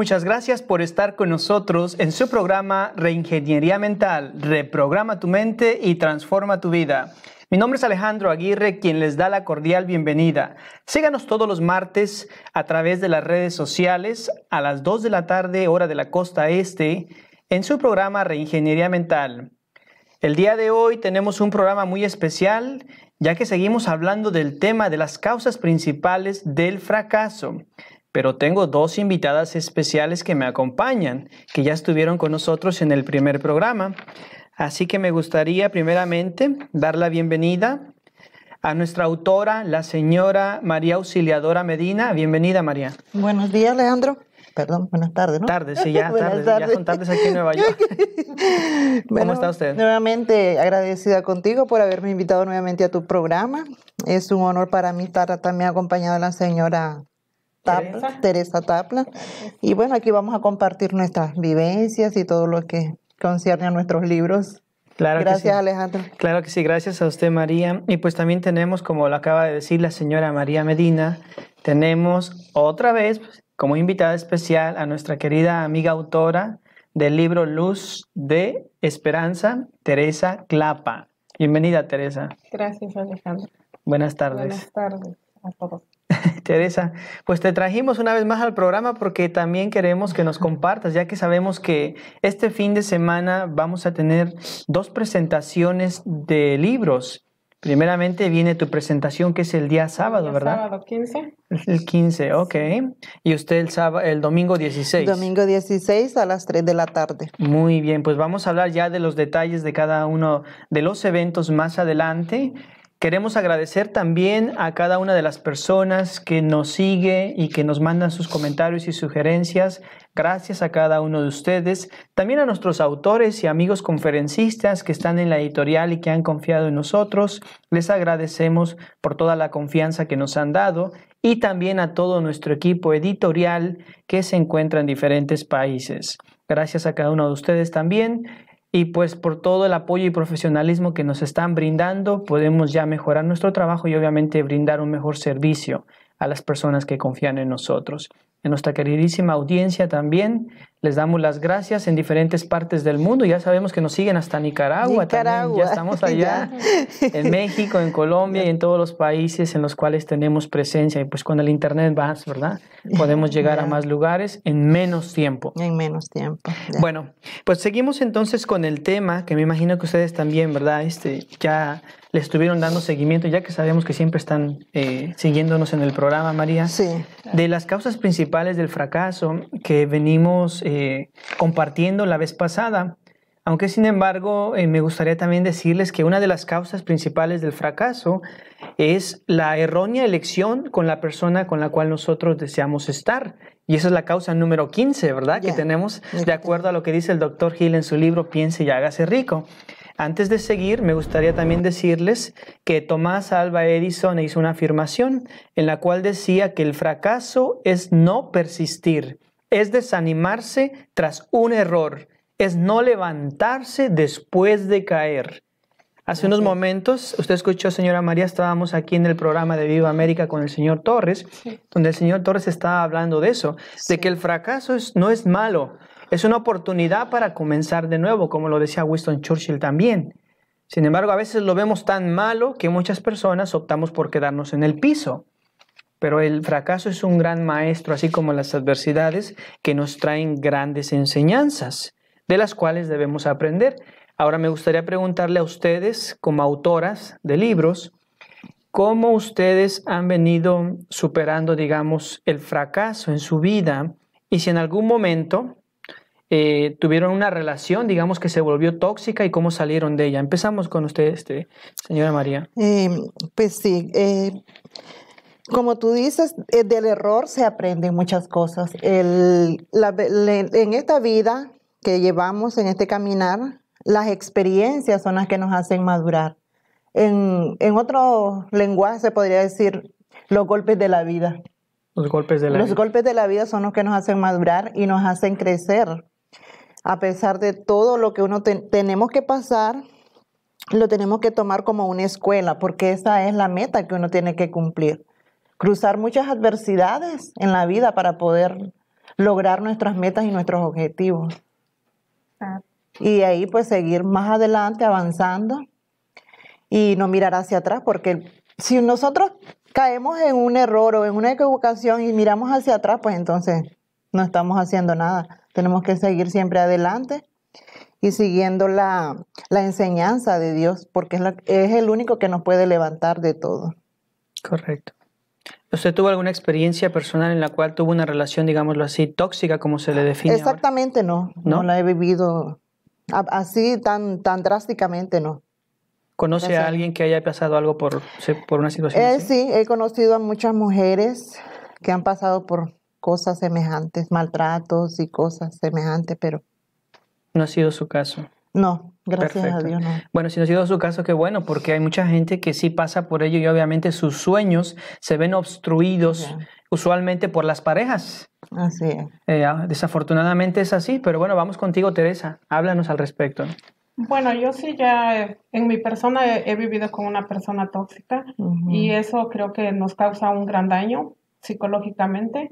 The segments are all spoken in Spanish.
Muchas gracias por estar con nosotros en su programa Reingeniería Mental, Reprograma tu mente y transforma tu vida. Mi nombre es Alejandro Aguirre, quien les da la cordial bienvenida. Síganos todos los martes a través de las redes sociales a las 2 de la tarde, hora de la costa este, en su programa Reingeniería Mental. El día de hoy tenemos un programa muy especial, ya que seguimos hablando del tema de las causas principales del fracaso pero tengo dos invitadas especiales que me acompañan, que ya estuvieron con nosotros en el primer programa. Así que me gustaría primeramente dar la bienvenida a nuestra autora, la señora María Auxiliadora Medina. Bienvenida, María. Buenos días, Leandro. Perdón, buenas tardes, ¿no? Tardes, sí, ya, tardes, ya son tardes aquí en Nueva York. ¿Cómo está usted? Nuevamente agradecida contigo por haberme invitado nuevamente a tu programa. Es un honor para mí estar también acompañada de la señora Tapla, Teresa. Tapla. Y bueno, aquí vamos a compartir nuestras vivencias y todo lo que concierne a nuestros libros. Claro gracias, Alejandro. Claro que sí, gracias a usted, María. Y pues también tenemos, como lo acaba de decir la señora María Medina, tenemos otra vez pues, como invitada especial a nuestra querida amiga autora del libro Luz de Esperanza, Teresa Clapa. Bienvenida, Teresa. Gracias, Alejandro. Buenas tardes. Buenas tardes a todos. Teresa, pues te trajimos una vez más al programa porque también queremos que nos compartas, ya que sabemos que este fin de semana vamos a tener dos presentaciones de libros. Primeramente viene tu presentación que es el día sábado, el ¿verdad? Sábado 15. El 15, ok. Y usted el, sábado, el domingo 16. Domingo 16 a las 3 de la tarde. Muy bien, pues vamos a hablar ya de los detalles de cada uno de los eventos más adelante. Queremos agradecer también a cada una de las personas que nos sigue y que nos mandan sus comentarios y sugerencias. Gracias a cada uno de ustedes. También a nuestros autores y amigos conferencistas que están en la editorial y que han confiado en nosotros. Les agradecemos por toda la confianza que nos han dado y también a todo nuestro equipo editorial que se encuentra en diferentes países. Gracias a cada uno de ustedes también y pues por todo el apoyo y profesionalismo que nos están brindando, podemos ya mejorar nuestro trabajo y obviamente brindar un mejor servicio a las personas que confían en nosotros en nuestra queridísima audiencia también. Les damos las gracias en diferentes partes del mundo. Ya sabemos que nos siguen hasta Nicaragua, también. Ya estamos allá en México, en Colombia y en todos los países en los cuales tenemos presencia. Y pues con el Internet vas, ¿verdad? Podemos llegar a más lugares en menos tiempo. En menos tiempo. Bueno, pues seguimos entonces con el tema que me imagino que ustedes también, ¿verdad? Este, ya le estuvieron dando seguimiento, ya que sabemos que siempre están eh, siguiéndonos en el programa, María, sí. de las causas principales del fracaso que venimos eh, compartiendo la vez pasada. Aunque sin embargo, eh, me gustaría también decirles que una de las causas principales del fracaso es la errónea elección con la persona con la cual nosotros deseamos estar. Y esa es la causa número 15, ¿verdad? Que tenemos de acuerdo a lo que dice el doctor Hill en su libro Piense y hágase rico. Antes de seguir, me gustaría también decirles que Tomás Alba Edison hizo una afirmación en la cual decía que el fracaso es no persistir, es desanimarse tras un error, es no levantarse después de caer. Hace unos momentos, usted escuchó, señora María, estábamos aquí en el programa de Viva América con el señor Torres, donde el señor Torres estaba hablando de eso, de que el fracaso no es malo, es una oportunidad para comenzar de nuevo, como lo decía Winston Churchill también. Sin embargo, a veces lo vemos tan malo que muchas personas optamos por quedarnos en el piso. Pero el fracaso es un gran maestro, así como las adversidades que nos traen grandes enseñanzas, de las cuales debemos aprender. Ahora me gustaría preguntarle a ustedes, como autoras de libros, cómo ustedes han venido superando, digamos, el fracaso en su vida y si en algún momento eh, tuvieron una relación, digamos, que se volvió tóxica y cómo salieron de ella. Empezamos con usted, este, señora María. Em, pues sí, eh, como tú dices, eh, del error se aprenden muchas cosas. en esta vida que llevamos, en este caminar, las experiencias son las que nos hacen madurar. En, otro lenguaje se podría decir los golpes de la vida. Los golpes de la los golpes de la vida son los que nos hacen madurar y nos hacen crecer a pesar de todo lo que uno tenemos que pasar, lo tenemos que tomar como una escuela, porque esa es la meta que uno tiene que cumplir. Cruzar muchas adversidades en la vida para poder lograr nuestras metas y nuestros objetivos. Y ahí pues seguir más adelante avanzando y no mirar hacia atrás, porque si nosotros caemos en un error o en una equivocación y miramos hacia atrás, pues entonces no estamos haciendo nada. Tenemos que seguir siempre adelante y siguiendo la, enseñanza de Dios, porque es, el único que nos puede levantar de todo. Correcto. ¿Usted tuvo alguna experiencia personal en la cual tuvo una relación, digámoslo así, tóxica, como se le define? Exactamente no. no, la he vivido así tan, tan drásticamente, no. ¿Conoce a alguien que haya pasado algo por, por una situación? Eh, así? Sí, he conocido a muchas mujeres que han pasado por, cosas semejantes, maltratos y cosas semejantes, pero... No ha sido su caso. No, gracias a Dios no. Bueno, si no ha sido su caso, qué bueno, porque hay mucha gente que sí pasa por ello y obviamente sus sueños se ven obstruidos usualmente por las parejas. Así es. Eh, ah, desafortunadamente es así, pero bueno, vamos contigo, Teresa. Háblanos al respecto. Bueno, yo sí ya en mi persona he, vivido con una persona tóxica y eso creo que nos causa un gran daño psicológicamente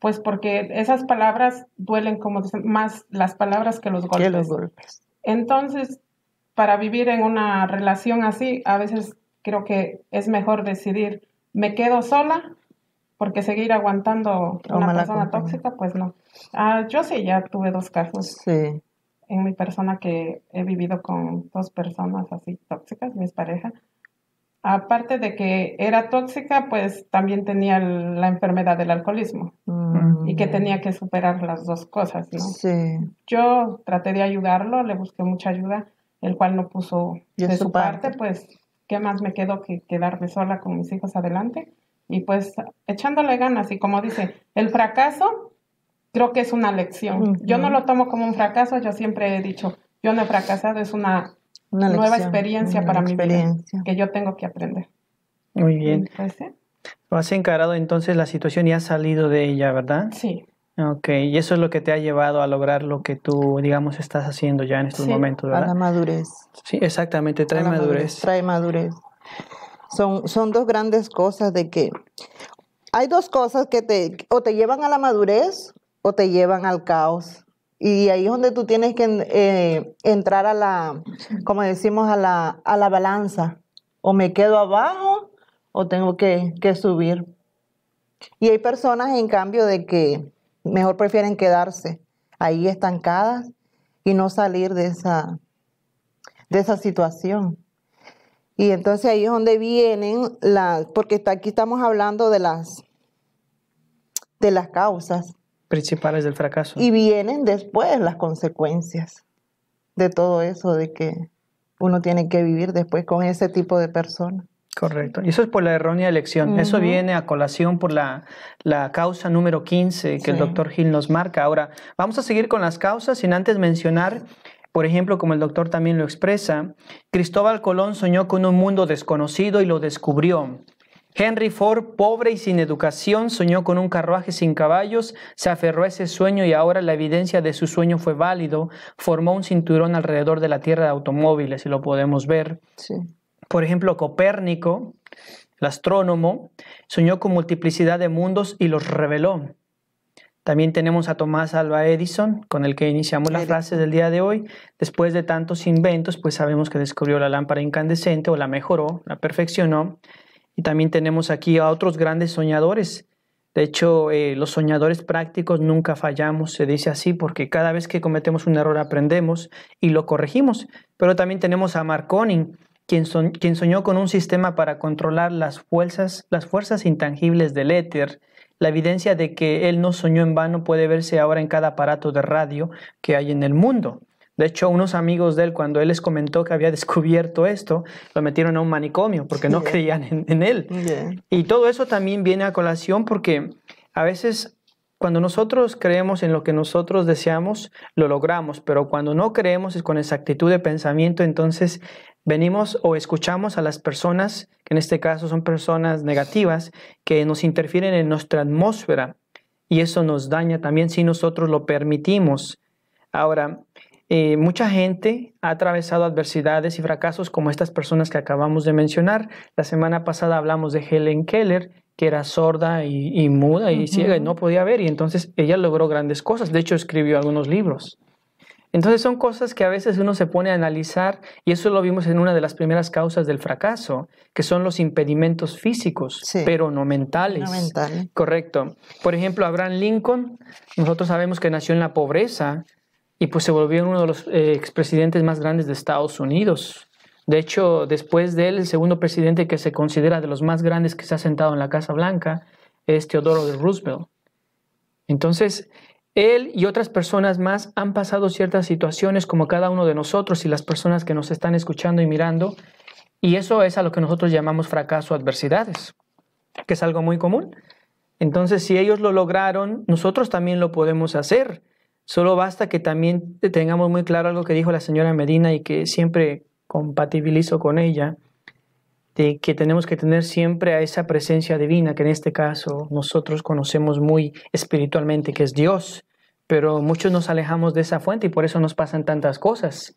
pues porque esas palabras duelen como más las palabras que los golpes. los golpes. Entonces, para vivir en una relación así, a veces creo que es mejor decidir, me quedo sola, porque seguir aguantando una persona tóxica, pues no. Ah, yo sí, ya tuve dos casos. En mi persona que he vivido con dos personas así tóxicas, mis parejas aparte de que era tóxica, pues también tenía la enfermedad del alcoholismo mm. y que tenía que superar las dos cosas, ¿no? Sí. Yo traté de ayudarlo, le busqué mucha ayuda, el cual no puso de su parte? pues, ¿qué más me quedó que quedarme sola con mis hijos adelante? Y pues echándole ganas y como dice, el fracaso creo que es una lección. Yo no lo tomo como un fracaso, yo siempre he dicho, yo no he fracasado, es una una nueva experiencia para mi vida que yo tengo que aprender. Muy bien. has encarado entonces la situación y has salido de ella, ¿verdad? Sí. Ok, y eso es lo que te ha llevado a lograr lo que tú, digamos, estás haciendo ya en este momento momentos, ¿verdad? A la madurez. Sí, exactamente, trae madurez. Trae madurez. Son, son dos grandes cosas de que hay dos cosas que te, o te llevan a la madurez o te llevan al caos. Y ahí es donde tú tienes que eh, entrar a la, como decimos, a la, a la balanza. O me quedo abajo o tengo que, subir. Y hay personas, en cambio, de que mejor prefieren quedarse ahí estancadas y no salir de esa, de esa situación. Y entonces ahí es donde vienen las, porque aquí estamos hablando de las, de las causas principales del fracaso. Y vienen después las consecuencias de todo eso, de que uno tiene que vivir después con ese tipo de persona Correcto. Y eso es por la errónea elección. Eso viene a colación por la, causa número 15 que el doctor Gil nos marca. Ahora, vamos a seguir con las causas sin antes mencionar, por ejemplo, como el doctor también lo expresa, Cristóbal Colón soñó con un mundo desconocido y lo descubrió. Henry Ford, pobre y sin educación, soñó con un carruaje sin caballos, se aferró a ese sueño y ahora la evidencia de su sueño fue válido, formó un cinturón alrededor de la Tierra de automóviles, y lo podemos ver. Por ejemplo, Copérnico, el astrónomo, soñó con multiplicidad de mundos y los reveló. También tenemos a Tomás Alba Edison, con el que iniciamos las clases del día de hoy. Después de tantos inventos, pues sabemos que descubrió la lámpara incandescente o la mejoró, la perfeccionó. Y también tenemos aquí a otros grandes soñadores. De hecho, eh, los soñadores prácticos nunca fallamos, se dice así, porque cada vez que cometemos un error aprendemos y lo corregimos. Pero también tenemos a Marconi, quien, quien soñó con un sistema para controlar las fuerzas, las fuerzas intangibles del éter. La evidencia de que él no soñó en vano puede verse ahora en cada aparato de radio que hay en el mundo. De hecho, unos amigos de él, cuando él les comentó que había descubierto esto, lo metieron a un manicomio porque no creían en, él. Y todo eso también viene a colación porque a veces cuando nosotros creemos en lo que nosotros deseamos, lo logramos, pero cuando no creemos es con exactitud de pensamiento, entonces venimos o escuchamos a las personas, que en este caso son personas negativas, que nos interfieren en nuestra atmósfera y eso nos daña también si nosotros lo permitimos. Ahora, eh, mucha gente ha atravesado adversidades y fracasos como estas personas que acabamos de mencionar. La semana pasada hablamos de Helen Keller, que era sorda y, muda y ciega y no podía ver, y entonces ella logró grandes cosas. De hecho, escribió algunos libros. Entonces son cosas que a veces uno se pone a analizar y eso lo vimos en una de las primeras causas del fracaso, que son los impedimentos físicos, pero no mentales. No mentales. Correcto. Por ejemplo, Abraham Lincoln, nosotros sabemos que nació en la pobreza, y pues se volvió uno de los eh, expresidentes más grandes de Estados Unidos. De hecho, después de él, el segundo presidente que se considera de los más grandes que se ha sentado en la Casa Blanca es Teodoro de Roosevelt. Entonces, él y otras personas más han pasado ciertas situaciones como cada uno de nosotros y las personas que nos están escuchando y mirando, y eso es a lo que nosotros llamamos fracaso adversidades, que es algo muy común. Entonces, si ellos lo lograron, nosotros también lo podemos hacer. Solo basta que también tengamos muy claro algo que dijo la señora Medina y que siempre compatibilizo con ella, de que tenemos que tener siempre a esa presencia divina, que en este caso nosotros conocemos muy espiritualmente, que es Dios, pero muchos nos alejamos de esa fuente y por eso nos pasan tantas cosas.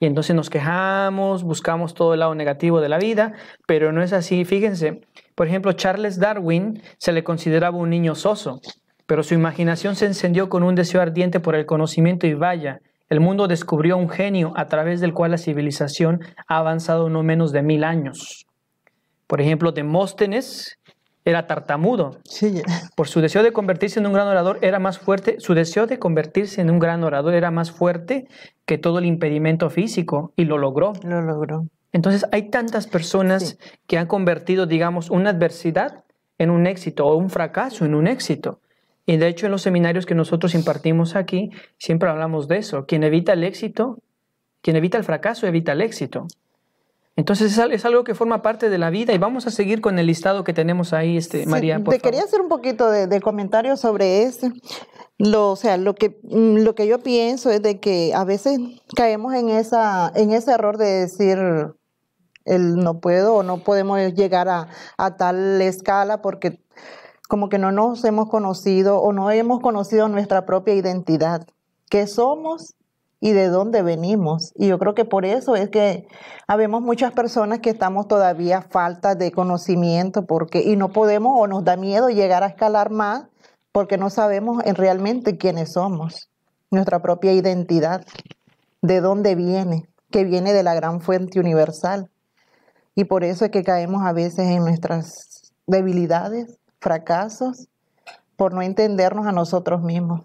Y entonces nos quejamos, buscamos todo el lado negativo de la vida, pero no es así. Fíjense, por ejemplo, Charles Darwin se le consideraba un niño soso. Pero su imaginación se encendió con un deseo ardiente por el conocimiento y vaya, el mundo descubrió un genio a través del cual la civilización ha avanzado no menos de mil años. Por ejemplo, Demóstenes era tartamudo. Sí. Por su deseo de convertirse en un gran orador era más fuerte, su deseo de convertirse en un gran orador era más fuerte que todo el impedimento físico y lo logró. Lo logró. Entonces hay tantas personas que han convertido, digamos, una adversidad en un éxito o un fracaso en un éxito. Y de hecho en los seminarios que nosotros impartimos aquí, siempre hablamos de eso. Quien evita el éxito, quien evita el fracaso, evita el éxito. Entonces es algo que forma parte de la vida y vamos a seguir con el listado que tenemos ahí, este, María. te quería hacer un poquito de, de comentario sobre eso. Lo, o sea, lo que, mm, lo que yo pienso es de que a veces caemos en, esa, en ese error de decir, el no puedo o no podemos llegar a, a, tal escala porque como que no nos hemos conocido o no hemos conocido nuestra propia identidad, qué somos y de dónde venimos. Y yo creo que por eso es que habemos muchas personas que estamos todavía falta de conocimiento porque y no podemos o nos da miedo llegar a escalar más porque no sabemos en realmente quiénes somos, nuestra propia identidad, de dónde viene, que viene de la gran fuente universal. Y por eso es que caemos a veces en nuestras debilidades fracasos por no entendernos a nosotros mismos.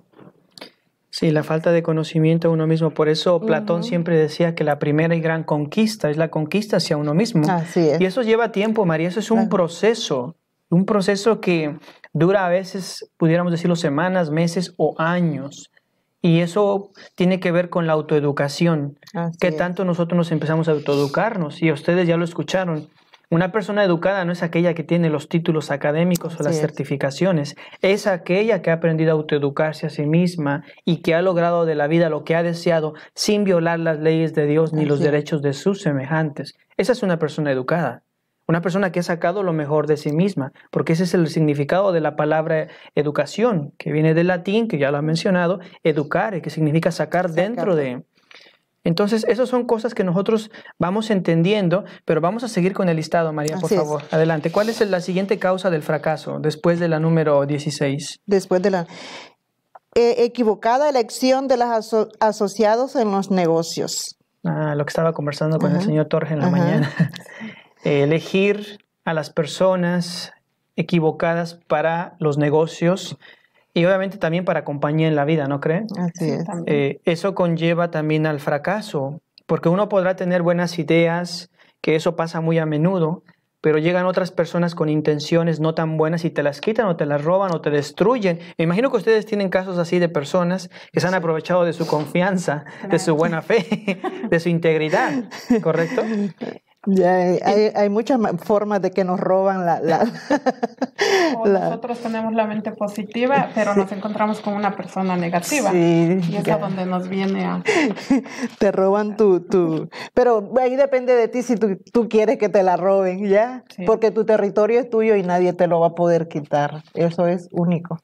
Sí, la falta de conocimiento a uno mismo. Por eso Platón siempre decía que la primera y gran conquista es la conquista hacia uno mismo. Así es. Y eso lleva tiempo, María. Eso es un proceso. Un proceso que dura a veces, pudiéramos decirlo, semanas, meses o años. Y eso tiene que ver con la autoeducación. que tanto nosotros nos empezamos a autoeducarnos. Y ustedes ya lo escucharon. Una persona educada no es aquella que tiene los títulos académicos o las certificaciones, es aquella que ha aprendido a autoeducarse a sí misma y que ha logrado de la vida lo que ha deseado sin violar las leyes de Dios ni los derechos de sus semejantes. Esa es una persona educada. Una persona que ha sacado lo mejor de sí misma, porque ese es el significado de la palabra educación, que viene del latín, que ya lo ha mencionado, educare, que significa sacar, sacar. dentro de, entonces, esas son cosas que nosotros vamos entendiendo, pero vamos a seguir con el listado, María, por favor. Adelante. ¿Cuál es la siguiente causa del fracaso después de la número 16? Después de la eh, equivocada elección de los asociados en los negocios. Ah, lo que estaba conversando con el señor Torres en la mañana. Eh, elegir a las personas equivocadas para los negocios y obviamente también para compañía en la vida, ¿no creen? Así es. Eh, eso conlleva también al fracaso, porque uno podrá tener buenas ideas, que eso pasa muy a menudo, pero llegan otras personas con intenciones no tan buenas y te las quitan o te las roban o te destruyen. Me imagino que ustedes tienen casos así de personas que se han aprovechado de su confianza, de su buena fe, de su integridad, ¿correcto? Ya hay, hay, muchas formas de que nos roban la... Nosotros tenemos la mente positiva, pero nos encontramos con una persona negativa. y es a donde nos viene a... Te roban tu, tu... Pero ahí depende de ti si tú, quieres que te la roben, ¿ya? Porque tu territorio es tuyo y nadie te lo va a poder quitar. Eso es único.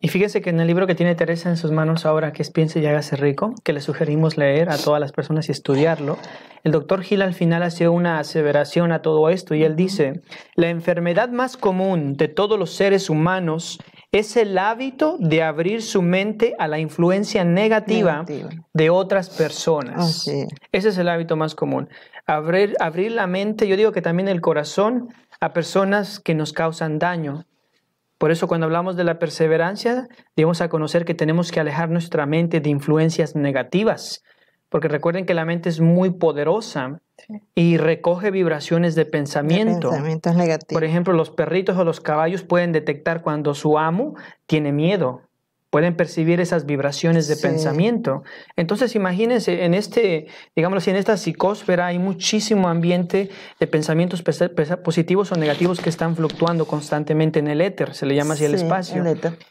Y fíjese que en el libro que tiene Teresa en sus manos ahora, que es Piense y hágase rico, que le sugerimos leer a todas las personas y estudiarlo, el doctor Gil al final hace una aseveración a todo esto y él dice, la enfermedad más común de todos los seres humanos es el hábito de abrir su mente a la influencia negativa, de otras personas. Ese es el hábito más común. Abrir, abrir la mente, yo digo que también el corazón, a personas que nos causan daño, por eso cuando hablamos de la perseverancia, debemos a conocer que tenemos que alejar nuestra mente de influencias negativas, porque recuerden que la mente es muy poderosa y recoge vibraciones de pensamiento. Por ejemplo, los perritos o los caballos pueden detectar cuando su amo tiene miedo pueden percibir esas vibraciones de pensamiento. Entonces, imagínense, en este, digámoslo así, en esta psicósfera hay muchísimo ambiente de pensamientos positivos o negativos que están fluctuando constantemente en el éter, se le llama así el espacio.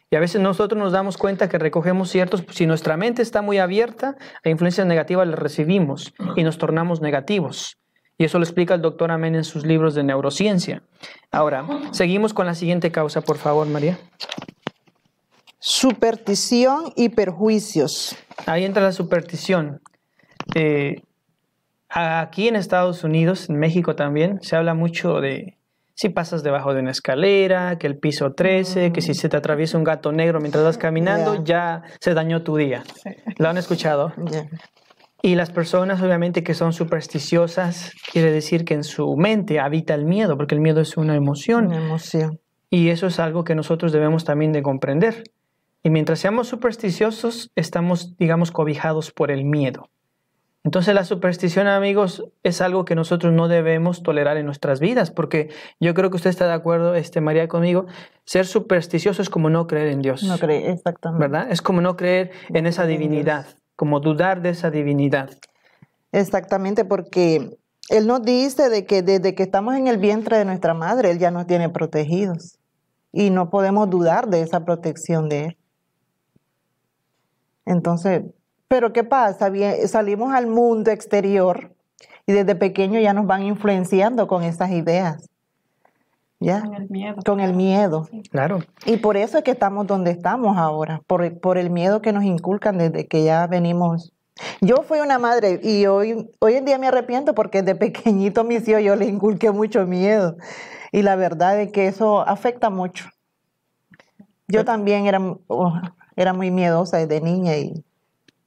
Y a veces nosotros nos damos cuenta que recogemos ciertos, si nuestra mente está muy abierta, la influencia negativa la recibimos y nos tornamos negativos. Y eso lo explica el doctor Amen en sus libros de neurociencia. Ahora, seguimos con la siguiente causa, por favor, María. Superstición y perjuicios. Ahí entra la superstición. Eh, aquí en Estados Unidos, en México también, se habla mucho de si pasas debajo de una escalera, que el piso 13, que si se te atraviesa un gato negro mientras vas caminando, ya se dañó tu día. ¿Lo han escuchado? Y las personas obviamente que son supersticiosas, quiere decir que en su mente habita el miedo, porque el miedo es una emoción. Una emoción. Y eso es algo que nosotros debemos también de comprender. Y mientras seamos supersticiosos, estamos, digamos, cobijados por el miedo. Entonces la superstición, amigos, es algo que nosotros no debemos tolerar en nuestras vidas, porque yo creo que usted está de acuerdo, este, María, conmigo, ser supersticioso es como no creer en Dios. No creer, exactamente. ¿Verdad? Es como no creer en esa divinidad, como dudar de esa divinidad. Exactamente, porque Él nos dice de que desde que estamos en el vientre de nuestra madre, Él ya nos tiene protegidos y no podemos dudar de esa protección de Él. Entonces, pero ¿qué pasa? salimos al mundo exterior y desde pequeño ya nos van influenciando con esas ideas. ¿Ya? Con el miedo. Con el miedo. Claro. Y por eso es que estamos donde estamos ahora, por, el miedo que nos inculcan desde que ya venimos. Yo fui una madre y hoy, hoy en día me arrepiento porque de pequeñito a mis hijos yo le inculqué mucho miedo. Y la verdad es que eso afecta mucho. Yo también era... Oh, era muy miedosa desde niña y,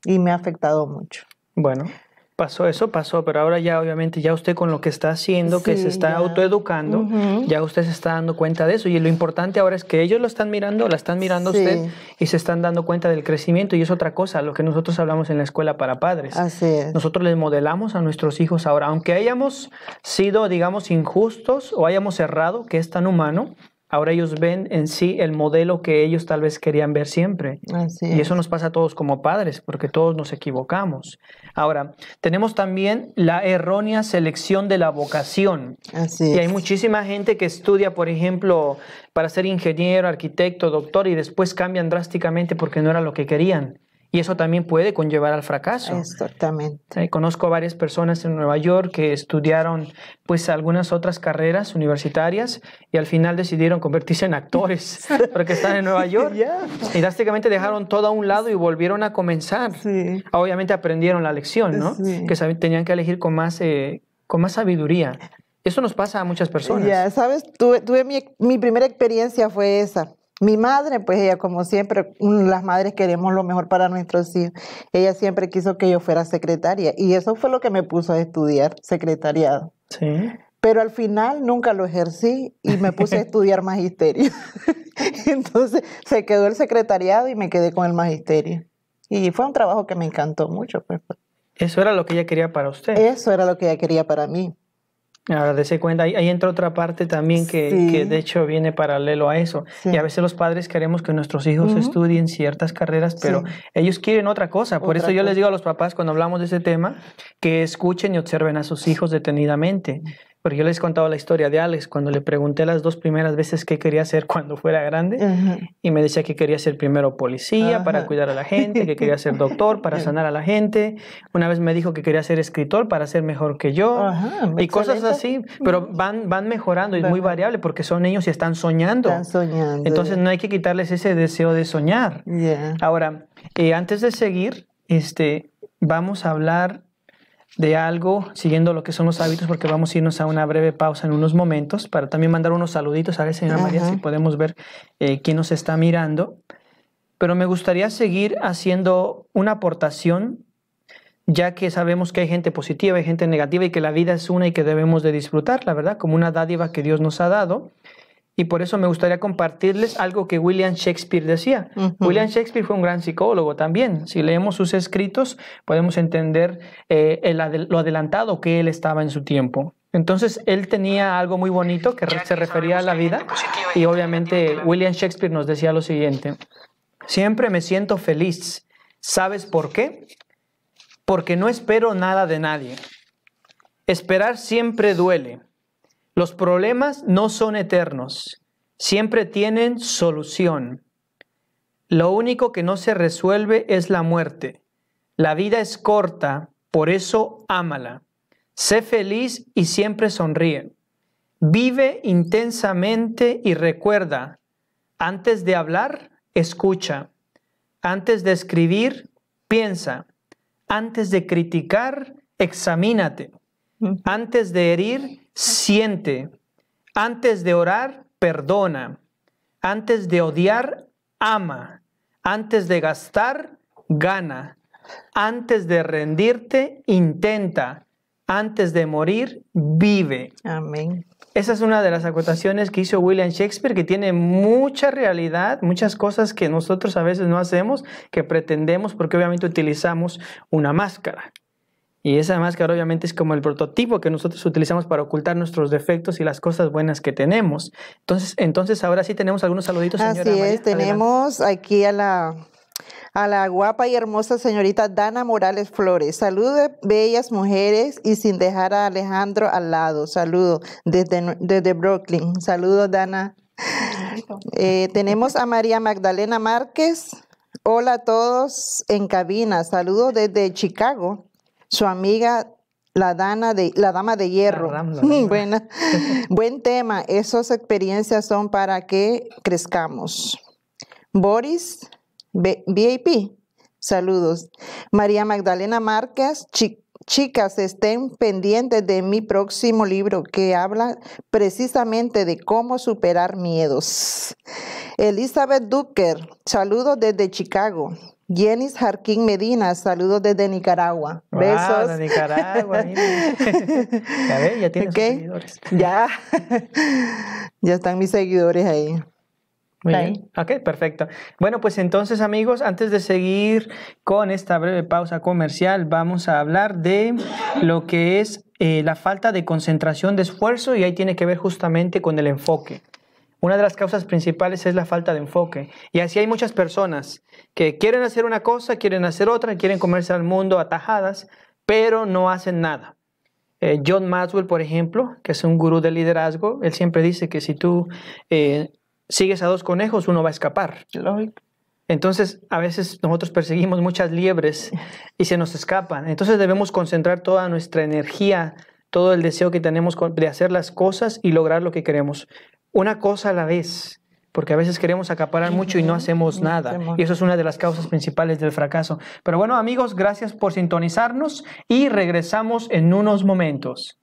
y me ha afectado mucho. Bueno, pasó eso, pasó, pero ahora ya obviamente ya usted con lo que está haciendo, que se está autoeducando, ya usted se está dando cuenta de eso. Y lo importante ahora es que ellos lo están mirando, la están mirando usted y se están dando cuenta del crecimiento. Y es otra cosa, lo que nosotros hablamos en la escuela para padres. Así Nosotros les modelamos a nuestros hijos ahora, aunque hayamos sido, digamos, injustos o hayamos errado, que es tan humano, ahora ellos ven en sí el modelo que ellos tal vez querían ver siempre. y eso nos pasa a todos como padres, porque todos nos equivocamos. Ahora, tenemos también la errónea selección de la vocación. y hay muchísima gente que estudia, por ejemplo, para ser ingeniero, arquitecto, doctor, y después cambian drásticamente porque no era lo que querían y eso también puede conllevar al fracaso. Exactamente. Conozco a varias personas en Nueva York que estudiaron pues algunas otras carreras universitarias y al final decidieron convertirse en actores porque están en Nueva York y drásticamente dejaron todo a un lado y volvieron a comenzar. Obviamente aprendieron la lección, ¿no? Que tenían que elegir con más, eh, con más sabiduría. Eso nos pasa a muchas personas. Ya, sabes, tuve, mi primera experiencia fue esa mi madre, pues ella como siempre, mm, las madres queremos lo mejor para nuestros hijos. Ella siempre quiso que yo fuera secretaria y eso fue lo que me puso a estudiar secretariado. Pero al final nunca lo ejercí y me puse a estudiar magisterio. Entonces se quedó el secretariado y me quedé con el magisterio. Y fue un trabajo que me encantó mucho. Pues. Eso era lo que ella quería para usted. Eso era lo que ella quería para mí. Ahora, ese cuenta, ahí, entra otra parte también que, de hecho viene paralelo a eso. Y a veces los padres queremos que nuestros hijos estudien ciertas carreras, pero ellos quieren otra cosa. Por eso yo les digo a los papás cuando hablamos de ese tema, que escuchen y observen a sus hijos detenidamente. Porque yo les he contado la historia de Alex cuando le pregunté las dos primeras veces qué quería hacer cuando fuera grande y me decía que quería ser primero policía para cuidar a la gente, que quería ser doctor para sanar a la gente. Una vez me dijo que quería ser escritor para ser mejor que yo y cosas así, pero van, van mejorando y es muy variable porque son niños y están soñando. Entonces no hay que quitarles ese deseo de soñar. Ahora, eh, antes de seguir, este, vamos a hablar de algo, siguiendo lo que son los hábitos, porque vamos a irnos a una breve pausa en unos momentos, para también mandar unos saluditos a la señora María, si podemos ver eh, quién nos está mirando. Pero me gustaría seguir haciendo una aportación, ya que sabemos que hay gente positiva, hay gente negativa y que la vida es una y que debemos de disfrutarla, ¿verdad? Como una dádiva que Dios nos ha dado y por eso me gustaría compartirles algo que William Shakespeare decía. William Shakespeare fue un gran psicólogo también. Si leemos sus escritos, podemos entender eh, lo adelantado que él estaba en su tiempo. Entonces, él tenía algo muy bonito que se refería a la vida y obviamente William Shakespeare nos decía lo siguiente. Siempre me siento feliz. ¿Sabes por qué? Porque no espero nada de nadie. Esperar siempre duele los problemas no son eternos, siempre tienen solución. Lo único que no se resuelve es la muerte. La vida es corta, por eso ámala. Sé feliz y siempre sonríe. Vive intensamente y recuerda, antes de hablar, escucha. Antes de escribir, piensa. Antes de criticar, examínate. Antes de herir, siente. Antes de orar, perdona. Antes de odiar, ama. Antes de gastar, gana. Antes de rendirte, intenta. Antes de morir, vive. Amén. Esa es una de las acotaciones que hizo William Shakespeare, que tiene mucha realidad, muchas cosas que nosotros a veces no hacemos, que pretendemos, porque obviamente utilizamos una máscara. Y esa máscara obviamente es como el prototipo que nosotros utilizamos para ocultar nuestros defectos y las cosas buenas que tenemos. Entonces, entonces ahora sí tenemos algunos saluditos. Señora Así es, tenemos aquí a la, a la guapa y hermosa señorita Dana Morales Flores. Saludos, bellas mujeres, y sin dejar a Alejandro al lado. Saludos desde, desde Brooklyn. Saludos, Dana. Eh, tenemos a María Magdalena Márquez. Hola a todos en cabina. Saludos desde Chicago su amiga la, dana de, la dama de hierro. Buena, buen tema. Esas experiencias son para que crezcamos. Boris, VIP. Saludos. María Magdalena Márquez, Chica. Chicas, estén pendientes de mi próximo libro que habla precisamente de cómo superar miedos. Elizabeth Ducker, saludos desde Chicago. Jenis Jarquín Medina, saludos desde Nicaragua. Besos. De Nicaragua, ya Ya, ya están mis seguidores ahí bien. Ok, perfecto. Bueno, pues entonces amigos, antes de seguir con esta breve pausa comercial, vamos a hablar de lo que es eh, la falta de concentración de esfuerzo y ahí tiene que ver justamente con el enfoque. Una de las causas principales es la falta de enfoque. Y así hay muchas personas que quieren hacer una cosa, quieren hacer otra, quieren comerse al mundo atajadas, pero no hacen nada. Eh, John Maxwell, por ejemplo, que es un gurú de liderazgo, él siempre dice que si tú eh, sigues a dos conejos, uno va a escapar. Entonces, a veces nosotros perseguimos muchas liebres y se nos escapan. Entonces debemos concentrar toda nuestra energía, todo el deseo que tenemos de hacer las cosas y lograr lo que queremos. Una cosa a la vez, porque a veces queremos acaparar mucho y no hacemos nada. Y eso es una de las causas principales del fracaso. Pero bueno, amigos, gracias por sintonizarnos y regresamos en unos momentos.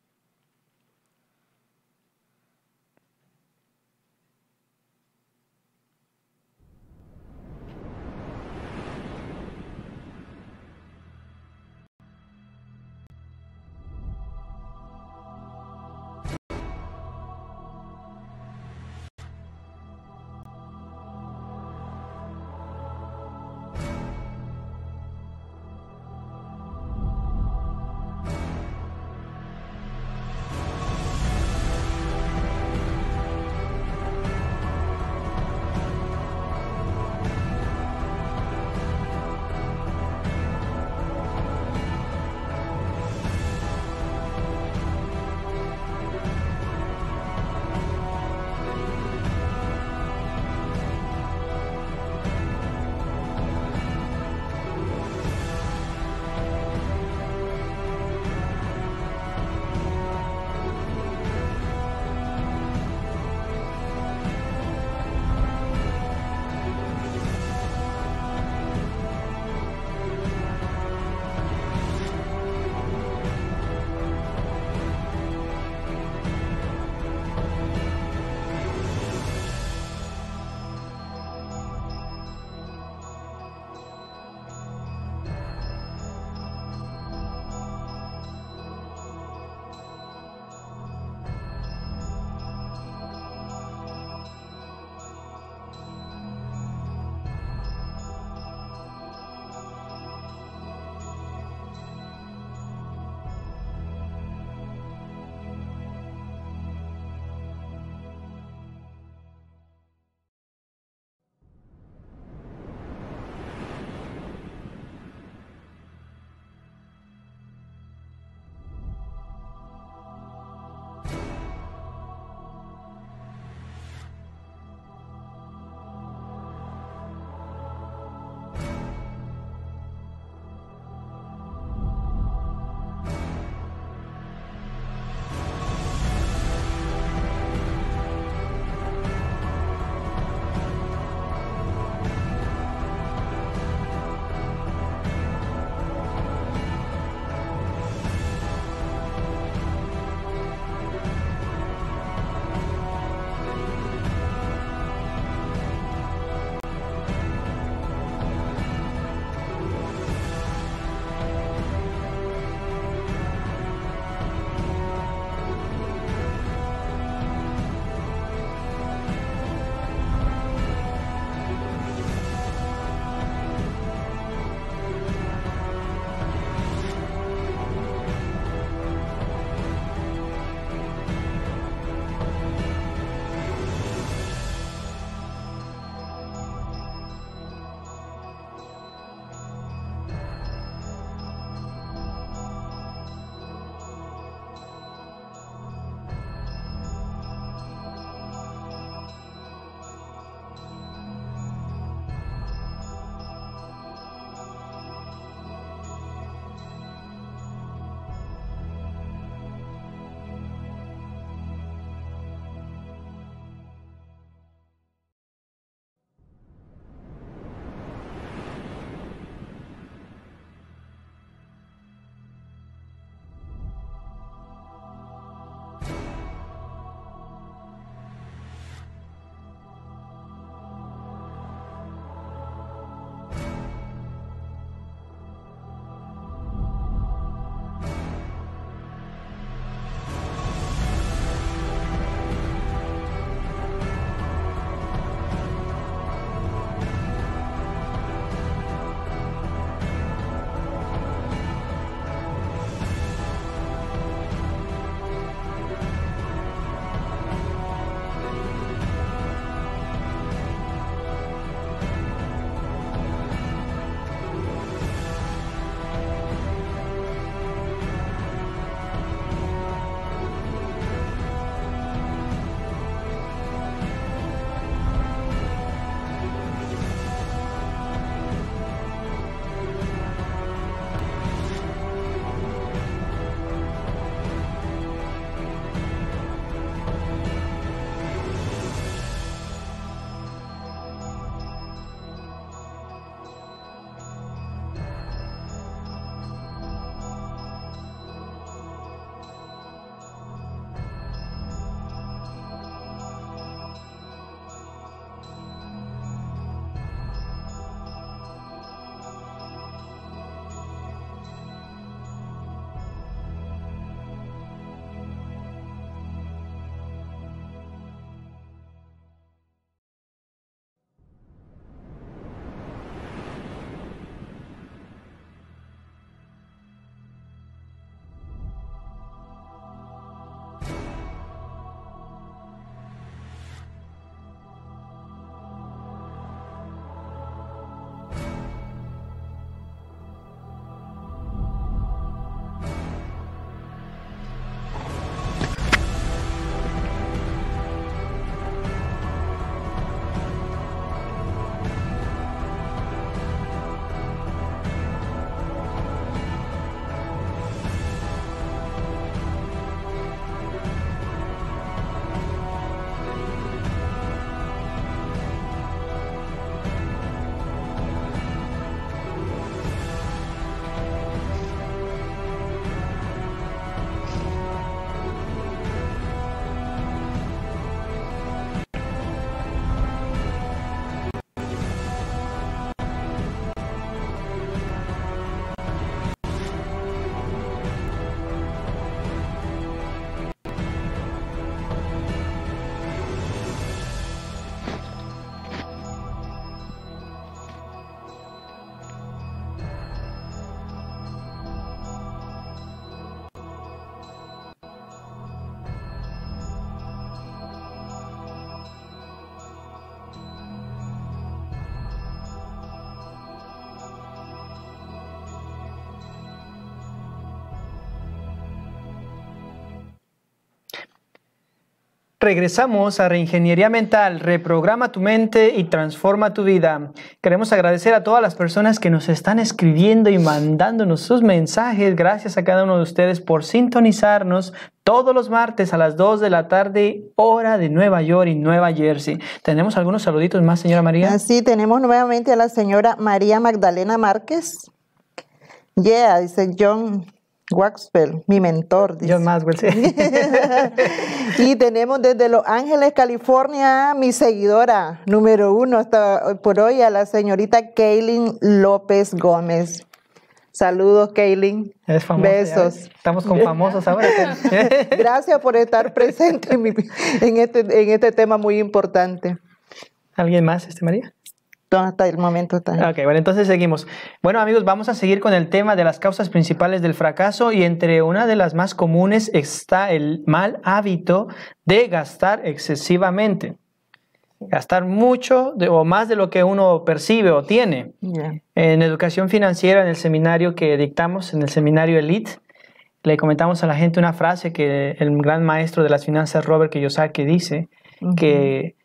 Regresamos a Reingeniería Mental, reprograma tu mente y transforma tu vida. Queremos agradecer a todas las personas que nos están escribiendo y mandándonos sus mensajes. Gracias a cada uno de ustedes por sintonizarnos todos los martes a las 2 de la tarde, hora de Nueva York y Nueva Jersey. ¿Tenemos algunos saluditos más, señora María? Ah, sí, tenemos nuevamente a la señora María Magdalena Márquez. Yeah, dice John, Waxwell, mi mentor. John Maxwell, sí. y tenemos desde Los Ángeles, California, mi seguidora número uno hasta por hoy, a la señorita Kaylin López Gómez. Saludos, Kaylin. Es famosa, Besos. Estamos con famosos ahora. Gracias por estar presente en, este, en este tema muy importante. ¿Alguien más, este María? hasta el momento está. Ok, bueno, entonces seguimos. Bueno, amigos, vamos a seguir con el tema de las causas principales del fracaso y entre una de las más comunes está el mal hábito de gastar excesivamente. Gastar mucho o más de lo que uno percibe o tiene. En educación financiera, en el seminario que dictamos, en el seminario Elite, le comentamos a la gente una frase que el gran maestro de las finanzas, Robert Kiyosaki, dice, que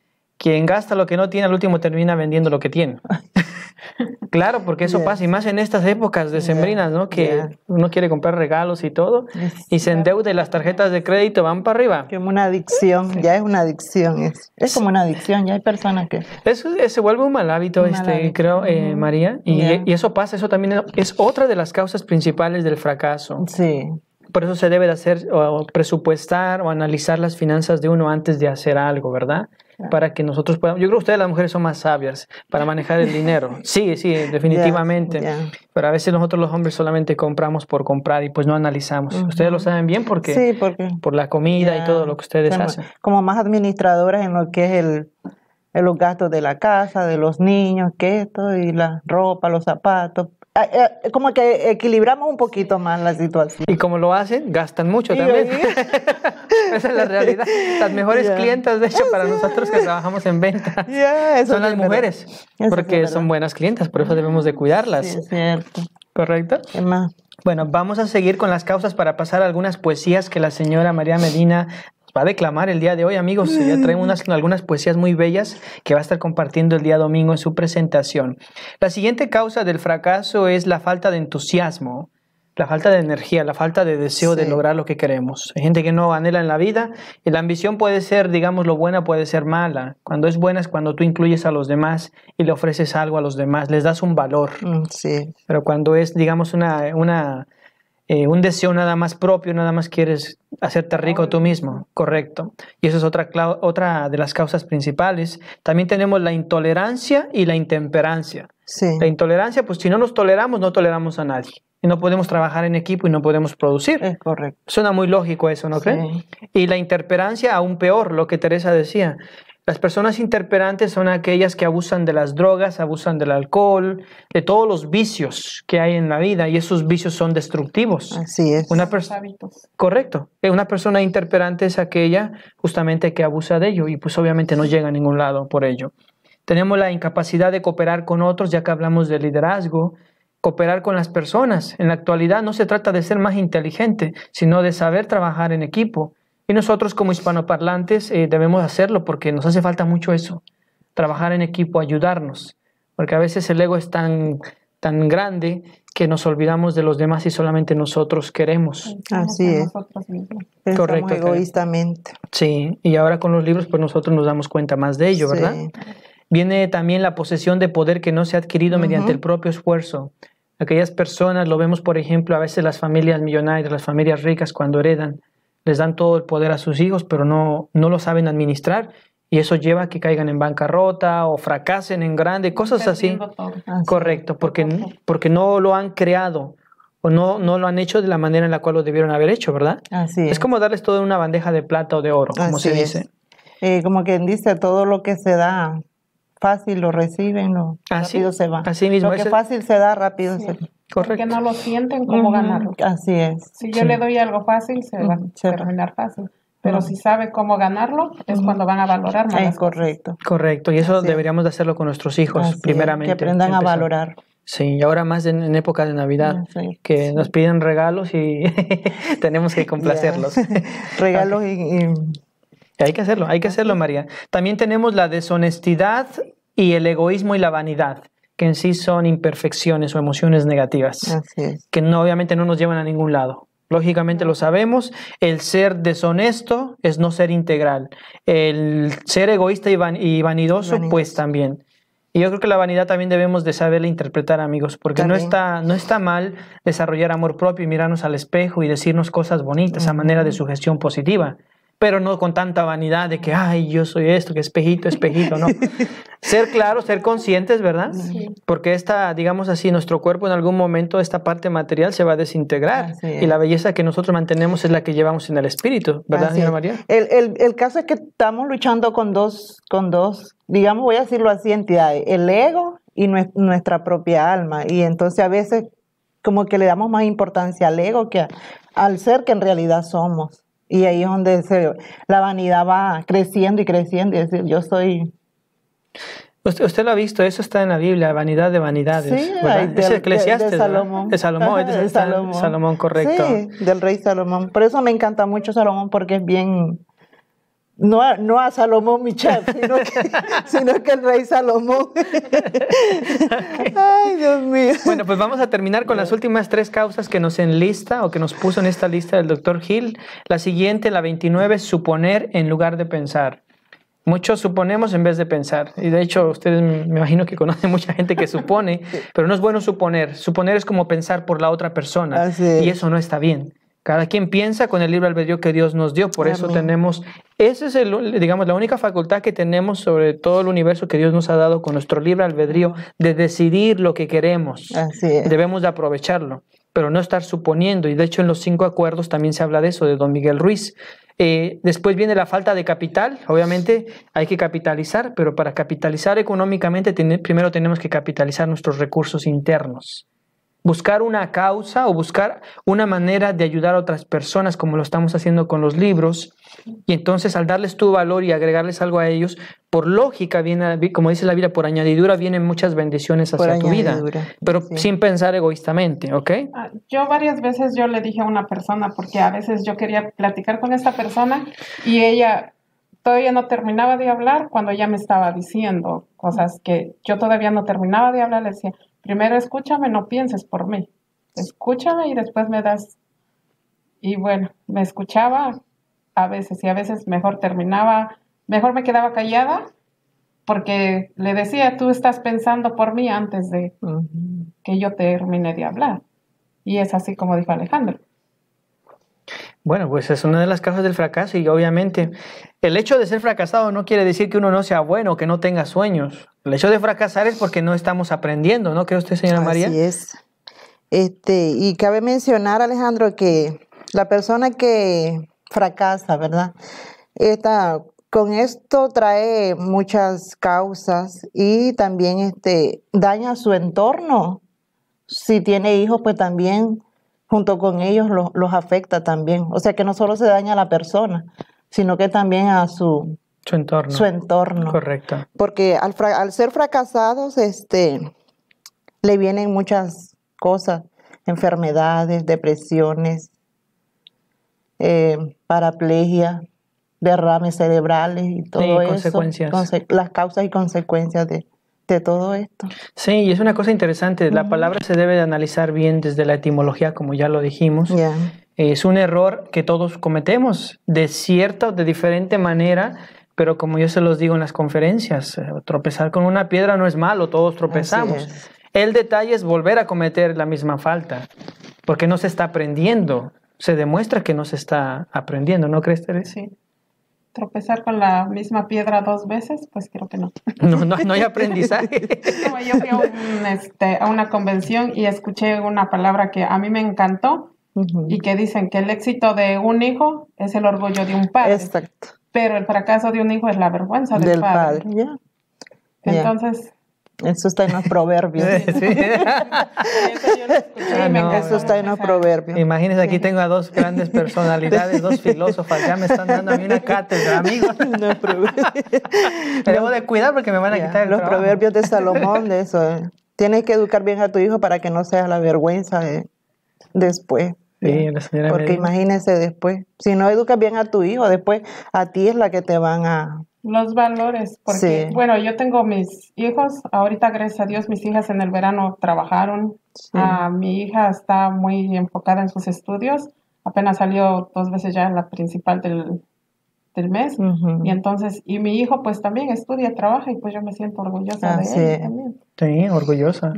quien gasta lo que no tiene, al último termina vendiendo lo que tiene. claro, porque eso pasa, y más en estas épocas de decembrinas, ¿no? Que uno quiere comprar regalos y todo, y se endeuda y las tarjetas de crédito van para arriba. Es como una adicción, ya es una adicción, es, como una adicción, ya hay personas que... Eso, se vuelve un mal hábito, este, creo, eh, María, y, e, y eso pasa, eso también es otra de las causas principales del fracaso. Sí por eso se debe de hacer o presupuestar o analizar las finanzas de uno antes de hacer algo, ¿verdad? para que nosotros podamos. Yo creo que ustedes, las mujeres, son más sabias para manejar el dinero. Sí, sí, definitivamente. Pero a veces nosotros, los hombres, solamente compramos por comprar y pues no analizamos. Ustedes lo saben bien porque, sí, por la comida y todo lo que ustedes hacen. Como más administradoras en lo que es el, los gastos de la casa, de los niños, que esto, y la ropa, los zapatos, Ah, eh, como que equilibramos un poquito más la situación. Y como lo hacen, gastan mucho también. Esa es la realidad. Las mejores clientes clientas, de hecho, para nosotros que trabajamos en venta, son las mujeres, porque son buenas clientas, por eso debemos de cuidarlas. Sí, es cierto. ¿Correcto? Bueno, vamos a seguir con las causas para pasar algunas poesías que la señora María Medina va a declamar el día de hoy, amigos. y trae algunas poesías muy bellas que va a estar compartiendo el día domingo en su presentación. La siguiente causa del fracaso es la falta de entusiasmo, la falta de energía, la falta de deseo de lograr lo que queremos. Hay gente que no anhela en la vida y la ambición puede ser, digamos, lo buena puede ser mala. Cuando es buena es cuando tú incluyes a los demás y le ofreces algo a los demás, les das un valor. Mm, sí. Pero cuando es, digamos, una... una eh, un deseo nada más propio, nada más quieres hacerte rico tú mismo, correcto. Y eso es otra, otra de las causas principales. También tenemos la intolerancia y la intemperancia. Sí. La intolerancia, pues si no nos toleramos, no toleramos a nadie. Y no podemos trabajar en equipo y no podemos producir. correcto. Suena muy lógico eso, ¿no Y la intemperancia aún peor, lo que Teresa decía. Las personas interperantes son aquellas que abusan de las drogas, abusan del alcohol, de todos los vicios que hay en la vida y esos vicios son destructivos. Así es. Una Correcto. Eh, una persona interperante es aquella justamente que abusa de ello y pues obviamente no llega a ningún lado por ello. Tenemos la incapacidad de cooperar con otros, ya que hablamos de liderazgo, cooperar con las personas. En la actualidad no se trata de ser más inteligente, sino de saber trabajar en equipo y nosotros como hispanoparlantes eh, debemos hacerlo porque nos hace falta mucho eso, trabajar en equipo, ayudarnos, porque a veces el ego es tan, tan grande que nos olvidamos de los demás y solamente nosotros queremos. Así es. Correcto. Egoístamente. Sí, y ahora con los libros pues nosotros nos damos cuenta más de ello, ¿verdad? Viene también la posesión de poder que no se ha adquirido mediante el propio esfuerzo. Aquellas personas, lo vemos por ejemplo a veces las familias millonarias, las familias ricas cuando heredan, les dan todo el poder a sus hijos, pero no, no lo saben administrar y eso lleva a que caigan en bancarrota o fracasen en grande, cosas así. Correcto, porque, porque no lo han creado o no, no lo han hecho de la manera en la cual lo debieron haber hecho, ¿verdad? Así es. como darles todo en una bandeja de plata o de oro, como se dice. como quien dice, todo lo que se da fácil lo reciben, lo rápido se va. Así mismo. Lo que fácil se da, rápido se va que Porque no lo sienten como ganarlo. Así es. Si yo le doy algo fácil, se va a terminar fácil. Pero si sabe cómo ganarlo, es cuando van a valorar más. Es correcto. Correcto, y eso deberíamos de hacerlo con nuestros hijos, primeramente. que aprendan a valorar. Sí, y ahora más en, época de Navidad, que nos piden regalos y tenemos que complacerlos. regalos y, y... Hay que hacerlo, hay que hacerlo, María. También tenemos la deshonestidad y el egoísmo y la vanidad que en sí son imperfecciones o emociones negativas, que no, obviamente no nos llevan a ningún lado. Lógicamente lo sabemos, el ser deshonesto es no ser integral, el ser egoísta y, vanidoso, pues también. Y yo creo que la vanidad también debemos de saberla interpretar, amigos, porque no está, no está mal desarrollar amor propio y mirarnos al espejo y decirnos cosas bonitas a manera de sugestión positiva pero no con tanta vanidad de que, ay, yo soy esto, que espejito, espejito, no. ser claros, ser conscientes, ¿verdad? Porque esta, digamos así, nuestro cuerpo en algún momento, esta parte material se va a desintegrar y la belleza que nosotros mantenemos es la que llevamos en el espíritu, ¿verdad, señora María? El, el, caso es que estamos luchando con dos, con dos, digamos, voy a decirlo así, entidades, el ego y nuestra propia alma. Y entonces a veces como que le damos más importancia al ego que al ser que en realidad somos. Y ahí es donde se, la vanidad va creciendo y creciendo decir, yo soy... Usted, pues, usted, lo ha visto, eso está en la Biblia, vanidad de vanidades. Sí, de, Salomón. De Salomón, Salomón, correcto. Sí, del rey Salomón. Por eso me encanta mucho Salomón porque es bien, no a, Salomón Michel, sino que, sino que el rey Salomón. Ay, Dios mío. Bueno, pues vamos a terminar con las últimas tres causas que nos enlista o que nos puso en esta lista del doctor Hill. La siguiente, la 29, suponer en lugar de pensar. Muchos suponemos en vez de pensar. Y de hecho, ustedes me imagino que conocen mucha gente que supone, pero no es bueno suponer. Suponer es como pensar por la otra persona. Y eso no está bien. Cada quien piensa con el libre albedrío que Dios nos dio, por eso tenemos, esa es el, digamos, la única facultad que tenemos sobre todo el universo que Dios nos ha dado con nuestro libre albedrío de decidir lo que queremos. Debemos de aprovecharlo, pero no estar suponiendo, y de hecho en los cinco acuerdos también se habla de eso, de don Miguel Ruiz. Eh, después viene la falta de capital, obviamente hay que capitalizar, pero para capitalizar económicamente primero tenemos que capitalizar nuestros recursos internos buscar una causa o buscar una manera de ayudar a otras personas como lo estamos haciendo con los libros. Y entonces al darles tu valor y agregarles algo a ellos, por lógica, viene, como dice la vida por añadidura vienen muchas bendiciones hacia tu vida, pero sin pensar egoístamente, ¿ok? Ah, yo varias veces yo le dije a una persona, porque a veces yo quería platicar con esta persona y ella todavía no terminaba de hablar cuando ella me estaba diciendo cosas que yo todavía no terminaba de hablar, le decía, primero escúchame, no pienses por mí. Escúchame y después me das. Y bueno, me escuchaba a veces y a veces mejor terminaba, mejor me quedaba callada porque le decía, tú estás pensando por mí antes de que yo termine de hablar. Y es así como dijo Alejandro. Bueno, pues es una de las causas del fracaso y obviamente el hecho de ser fracasado no quiere decir que uno no sea bueno, que no tenga sueños. El hecho de fracasar es porque no estamos aprendiendo, ¿no cree usted, señora María? Así es. Este, y cabe mencionar, Alejandro, que la persona que fracasa, ¿verdad? con esto trae muchas causas y también este, daña su entorno. Si tiene hijos, pues también junto con ellos los, los afecta también. O sea que no solo se daña a la persona, sino que también a su, entorno. Su Correcto. Porque al, ser fracasados, este, le vienen muchas cosas, enfermedades, depresiones, eh, paraplegia, derrames cerebrales y todo eso. las causas y consecuencias de, de todo esto. Sí, y es una cosa interesante. La palabra se debe de analizar bien desde la etimología, como ya lo dijimos. Es un error que todos cometemos, de cierta o de diferente manera, pero como yo se los digo en las conferencias, eh, tropezar con una piedra no es malo, todos tropezamos. El detalle es volver a cometer la misma falta, porque no se está aprendiendo. Se demuestra que no se está aprendiendo, ¿no crees, Teresa? Sí tropezar con la misma piedra dos veces, pues creo que no. No, no, hay aprendizaje. yo fui a, este, a, una convención y escuché una palabra que a mí me encantó y que dicen que el éxito de un hijo es el orgullo de un padre. Exacto. Pero el fracaso de un hijo es la vergüenza del, padre. Entonces, eso está en los proverbios. Sí. Eso, está en los proverbios. Imagínense, aquí tengo a dos grandes personalidades, dos filósofas. Ya me están dando a mí una cátedra, amigos. No, Debo de cuidar porque me van a quitar el el Los proverbios de Salomón, de eso. Eh. Tienes que educar bien a tu hijo para que no sea la vergüenza después. porque imagínese después, si no educas bien a tu hijo, después a ti es la que te van a, los valores, porque bueno, yo tengo mis hijos, ahorita gracias a Dios mis hijas en el verano trabajaron, ah, mi hija está muy enfocada en sus estudios, apenas salió dos veces ya la principal del, del mes. Y entonces, y mi hijo pues también estudia, trabaja y pues yo me siento orgullosa de él también. Sí, orgullosa.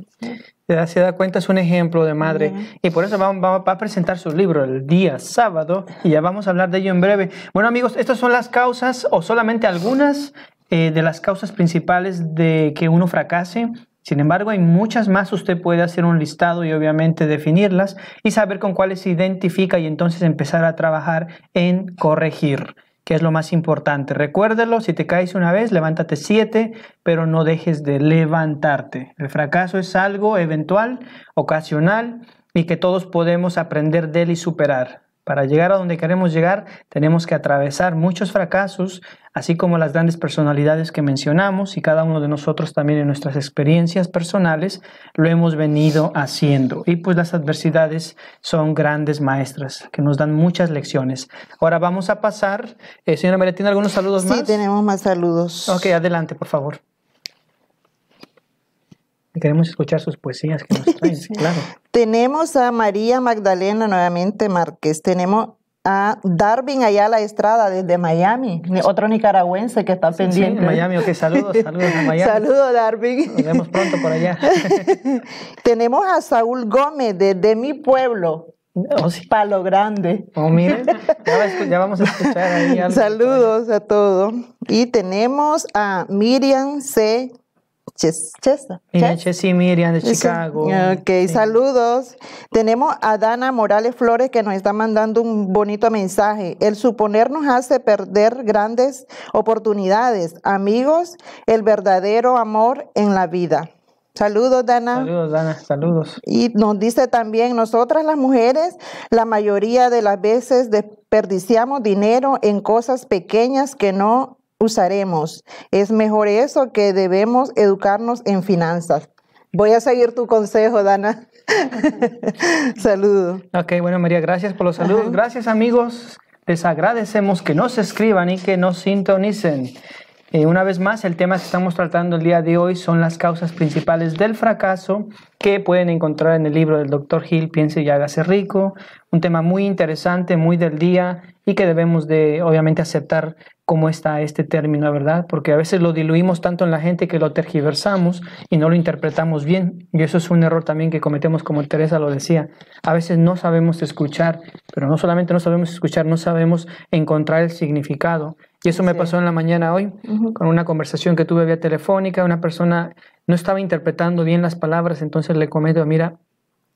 Se da cuenta, es un ejemplo de madre. Y por eso va, va, a presentar su libro el día sábado y ya vamos a hablar de ello en breve. Bueno amigos, estas son las causas o solamente algunas eh, de las causas principales de que uno fracase sin embargo, hay muchas más. Usted puede hacer un listado y obviamente definirlas y saber con cuáles se identifica y entonces empezar a trabajar en corregir que es lo más importante. Recuérdelo, si te caes una vez, levántate siete, pero no dejes de levantarte. El fracaso es algo eventual, ocasional, y que todos podemos aprender de él y superar. Para llegar a donde queremos llegar, tenemos que atravesar muchos fracasos, así como las grandes personalidades que mencionamos y cada uno de nosotros también en nuestras experiencias personales lo hemos venido haciendo. Y pues las adversidades son grandes maestras que nos dan muchas lecciones. Ahora vamos a pasar. Eh, señora María, ¿tiene algunos saludos más? Sí, tenemos más saludos. Ok, adelante, por favor queremos escuchar sus poesías que nos traen, claro. Tenemos a María Magdalena nuevamente Márquez, tenemos a Darwin allá la Estrada desde Miami, otro nicaragüense que está pendiente. Sí, Miami, ok, saludos, saludos a Miami. Saludos, Darwin. Nos vemos pronto por allá. Tenemos a Saúl Gómez desde mi pueblo. Oh, Palo Grande. Oh, miren, ya, vamos a escuchar ahí algo Saludos a todos. Y tenemos a Miriam C. Chesna. miriam de Chicago. Ok, saludos. Tenemos a Dana Morales Flores que nos está mandando un bonito mensaje. El suponer nos hace perder grandes oportunidades. Amigos, el verdadero amor en la vida. Saludos, Dana. Saludos, Dana. Saludos. Y nos dice también, nosotras las mujeres, la mayoría de las veces desperdiciamos dinero en cosas pequeñas que no usaremos. Es mejor eso que debemos educarnos en finanzas. Voy a seguir tu consejo, Dana. Saludos. Ok, bueno, María, gracias por los saludos. Gracias, amigos. Les agradecemos que nos escriban y que nos sintonicen. Eh, una vez más, el tema que estamos tratando el día de hoy son las causas principales del fracaso que pueden encontrar en el libro del doctor Gil, Piense y hágase rico. Un tema muy interesante, muy del día y que debemos de, obviamente, aceptar cómo está este término, ¿verdad? Porque a veces lo diluimos tanto en la gente que lo tergiversamos y no lo interpretamos bien. Y eso es un error también que cometemos, como Teresa lo decía. A veces no sabemos escuchar, pero no solamente no sabemos escuchar, no sabemos encontrar el significado. Y eso me pasó en la mañana hoy, con una conversación que tuve vía telefónica, una persona no estaba interpretando bien las palabras, entonces le comento, mira,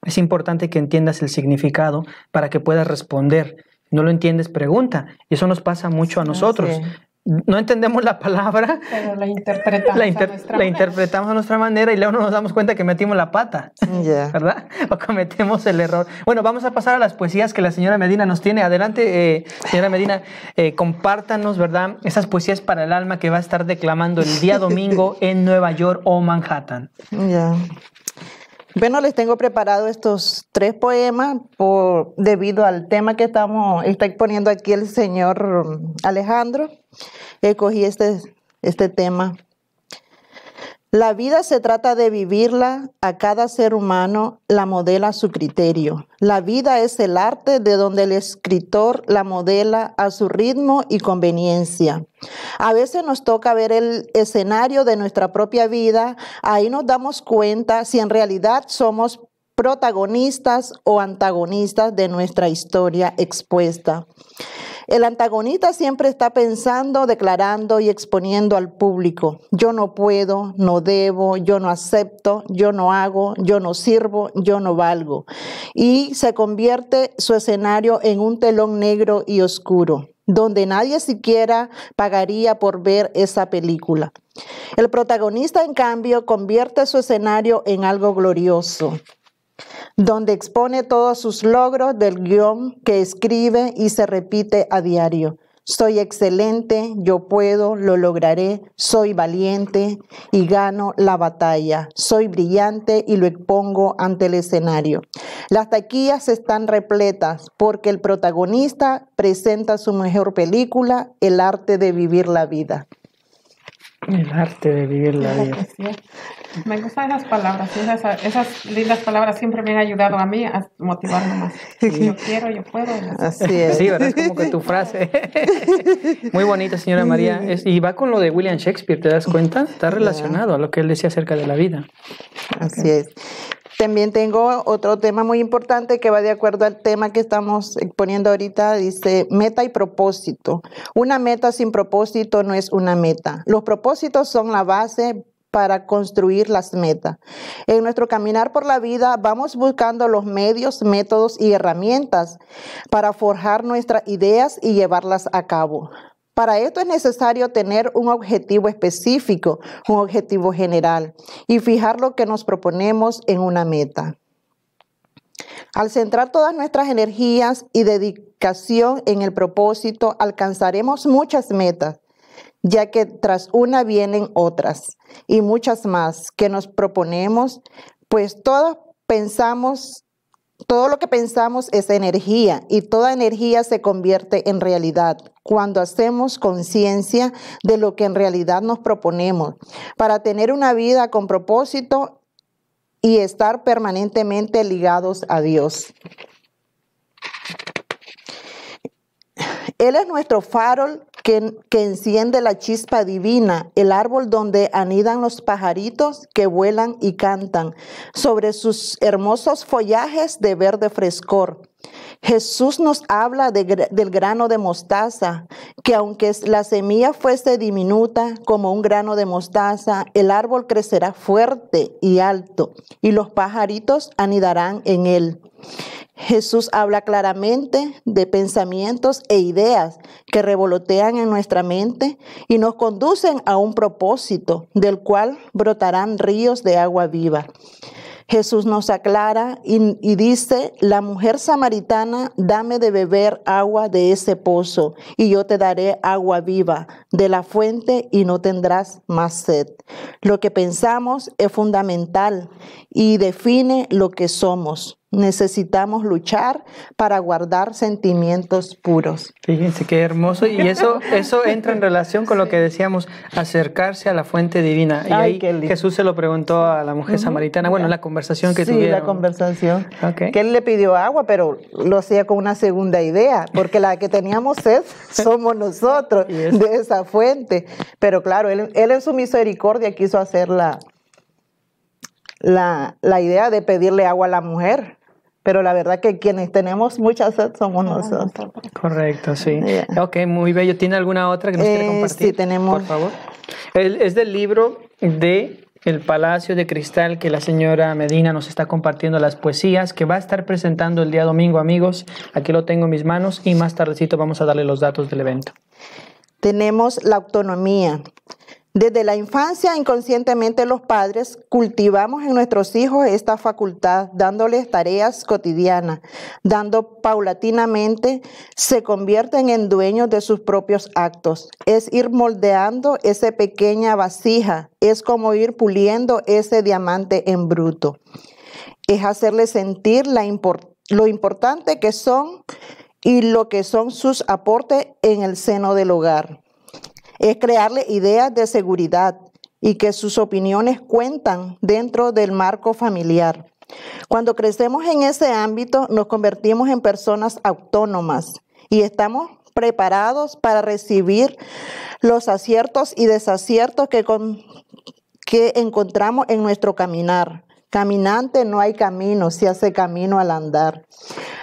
es importante que entiendas el significado para que puedas responder no lo entiendes, pregunta. Y eso nos pasa mucho a nosotros. No entendemos la palabra, pero la interpretamos, a, nuestra interpretamos a nuestra manera y luego no nos damos cuenta que metimos la pata, Ya. ¿verdad? O cometemos el error. Bueno, vamos a pasar a las poesías que la señora Medina nos tiene. Adelante, eh, señora Medina, eh, compártanos, ¿verdad? Esas poesías para el alma que va a estar declamando el día domingo en Nueva York o Manhattan. Ya. Bueno, les tengo preparado estos tres poemas debido al tema que estamos, está exponiendo aquí el señor mm, Alejandro. Escogí este, este tema la vida se trata de vivirla, a cada ser humano la modela a su criterio. La vida es el arte de donde el escritor la modela a su ritmo y conveniencia. A veces nos toca ver el escenario de nuestra propia vida, ahí nos damos cuenta si en realidad somos protagonistas o antagonistas de nuestra historia expuesta. El antagonista siempre está pensando, declarando y exponiendo al público, yo no puedo, no debo, yo no acepto, yo no hago, yo no sirvo, yo no valgo. Y se convierte su escenario en un telón negro y oscuro donde nadie siquiera pagaría por ver esa película. El protagonista, en cambio, convierte su escenario en algo glorioso, donde expone todos sus logros del guión que escribe y se repite a diario. Soy excelente, yo puedo, lo lograré, soy valiente y gano la batalla. Soy brillante y lo expongo ante el escenario. Las taquillas están repletas porque el protagonista presenta su mejor película, El arte de vivir la vida. El arte de vivir la vida. Me gustan esas palabras, esas, esas, lindas palabras siempre me han ayudado a mí a motivarme más. Yo quiero, yo puedo. Así es. Sí, ¿verdad? Es como que tu frase. Muy bonita, señora María. Es, y va con lo de William Shakespeare, ¿te das cuenta? Está relacionado a lo que él decía acerca de la vida. Así es. También tengo otro tema muy importante que va de acuerdo al tema que estamos poniendo ahorita, dice meta y propósito. Una meta sin propósito no es una meta. Los propósitos son la base para construir las metas. En nuestro caminar por la vida vamos buscando los medios, métodos y herramientas para forjar nuestras ideas y llevarlas a cabo. Para esto es necesario tener un objetivo específico, un objetivo general y fijar lo que nos proponemos en una meta. Al centrar todas nuestras energías y dedicación en el propósito, alcanzaremos muchas metas, ya que tras una vienen otras y muchas más que nos proponemos, pues todos pensamos todo lo que pensamos es energía y toda energía se convierte en realidad cuando hacemos conciencia de lo que en realidad nos proponemos. Para tener una vida con propósito y estar permanentemente ligados a Dios. Él es nuestro farol que, enciende la chispa divina, el árbol donde anidan los pajaritos que vuelan y cantan, sobre sus hermosos follajes de verde frescor. Jesús nos habla del grano de mostaza, que aunque la semilla fuese diminuta como un grano de mostaza, el árbol crecerá fuerte y alto, y los pajaritos anidarán en él. Jesús habla claramente de pensamientos e ideas que revolotean en nuestra mente y nos conducen a un propósito del cual brotarán ríos de agua viva. Jesús nos aclara y, dice, la mujer samaritana, dame de beber agua de ese pozo y yo te daré agua viva de la fuente y no tendrás más sed. Lo que pensamos es fundamental y define lo que somos. Necesitamos luchar para guardar sentimientos puros. Fíjense qué hermoso. Y eso, eso entra en relación con lo que decíamos, acercarse a la fuente divina. Y Jesús se lo preguntó a la mujer samaritana. Bueno, la conversación que tuvieron. Sí, la conversación. Que él le pidió agua, pero lo hacía con una segunda idea, porque la que teníamos es somos nosotros de esa fuente. Pero claro, él, él en su misericordia quiso hacer la, la idea de pedirle agua a la mujer pero la verdad que quienes tenemos mucha sed somos nosotros. Correcto, sí. Ok, muy bello. ¿Tiene alguna otra que nos quiera eh, compartir? Sí, tenemos. Por favor. es del libro de El Palacio de Cristal que la señora Medina nos está compartiendo las poesías que va a estar presentando el día domingo, amigos. Aquí lo tengo en mis manos y más tardecito vamos a darle los datos del evento. Tenemos la autonomía. Desde la infancia, inconscientemente los padres cultivamos en nuestros hijos esta facultad, dándoles tareas cotidianas, dando paulatinamente, se convierten en dueños de sus propios actos. Es ir moldeando esa pequeña vasija, es como ir puliendo ese diamante en bruto. Es hacerles sentir lo importante que son y lo que son sus aportes en el seno del hogar es crearle ideas de seguridad y que sus opiniones cuentan dentro del marco familiar. Cuando crecemos en ese ámbito, nos convertimos en personas autónomas y estamos preparados para recibir los aciertos y desaciertos que, que encontramos en nuestro caminar. Caminante no hay camino, se hace camino al andar.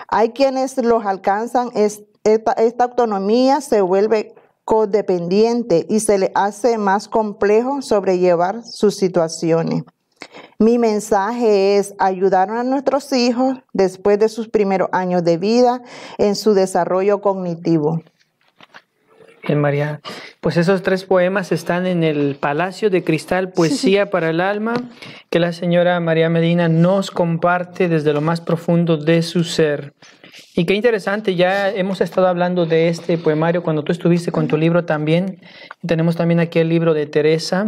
Hay quienes los alcanzan, esta autonomía se vuelve codependiente y se le hace más complejo sobrellevar sus situaciones. Mi mensaje es ayudar a nuestros hijos después de sus primeros años de vida en su desarrollo cognitivo. Bien, María. Pues esos tres poemas están en el Palacio de Cristal, Poesía para el Alma, que la señora María Medina nos comparte desde lo más profundo de su ser. Y qué interesante, ya hemos estado hablando de este poemario cuando tú estuviste con tu libro también. Tenemos también aquí el libro de Teresa,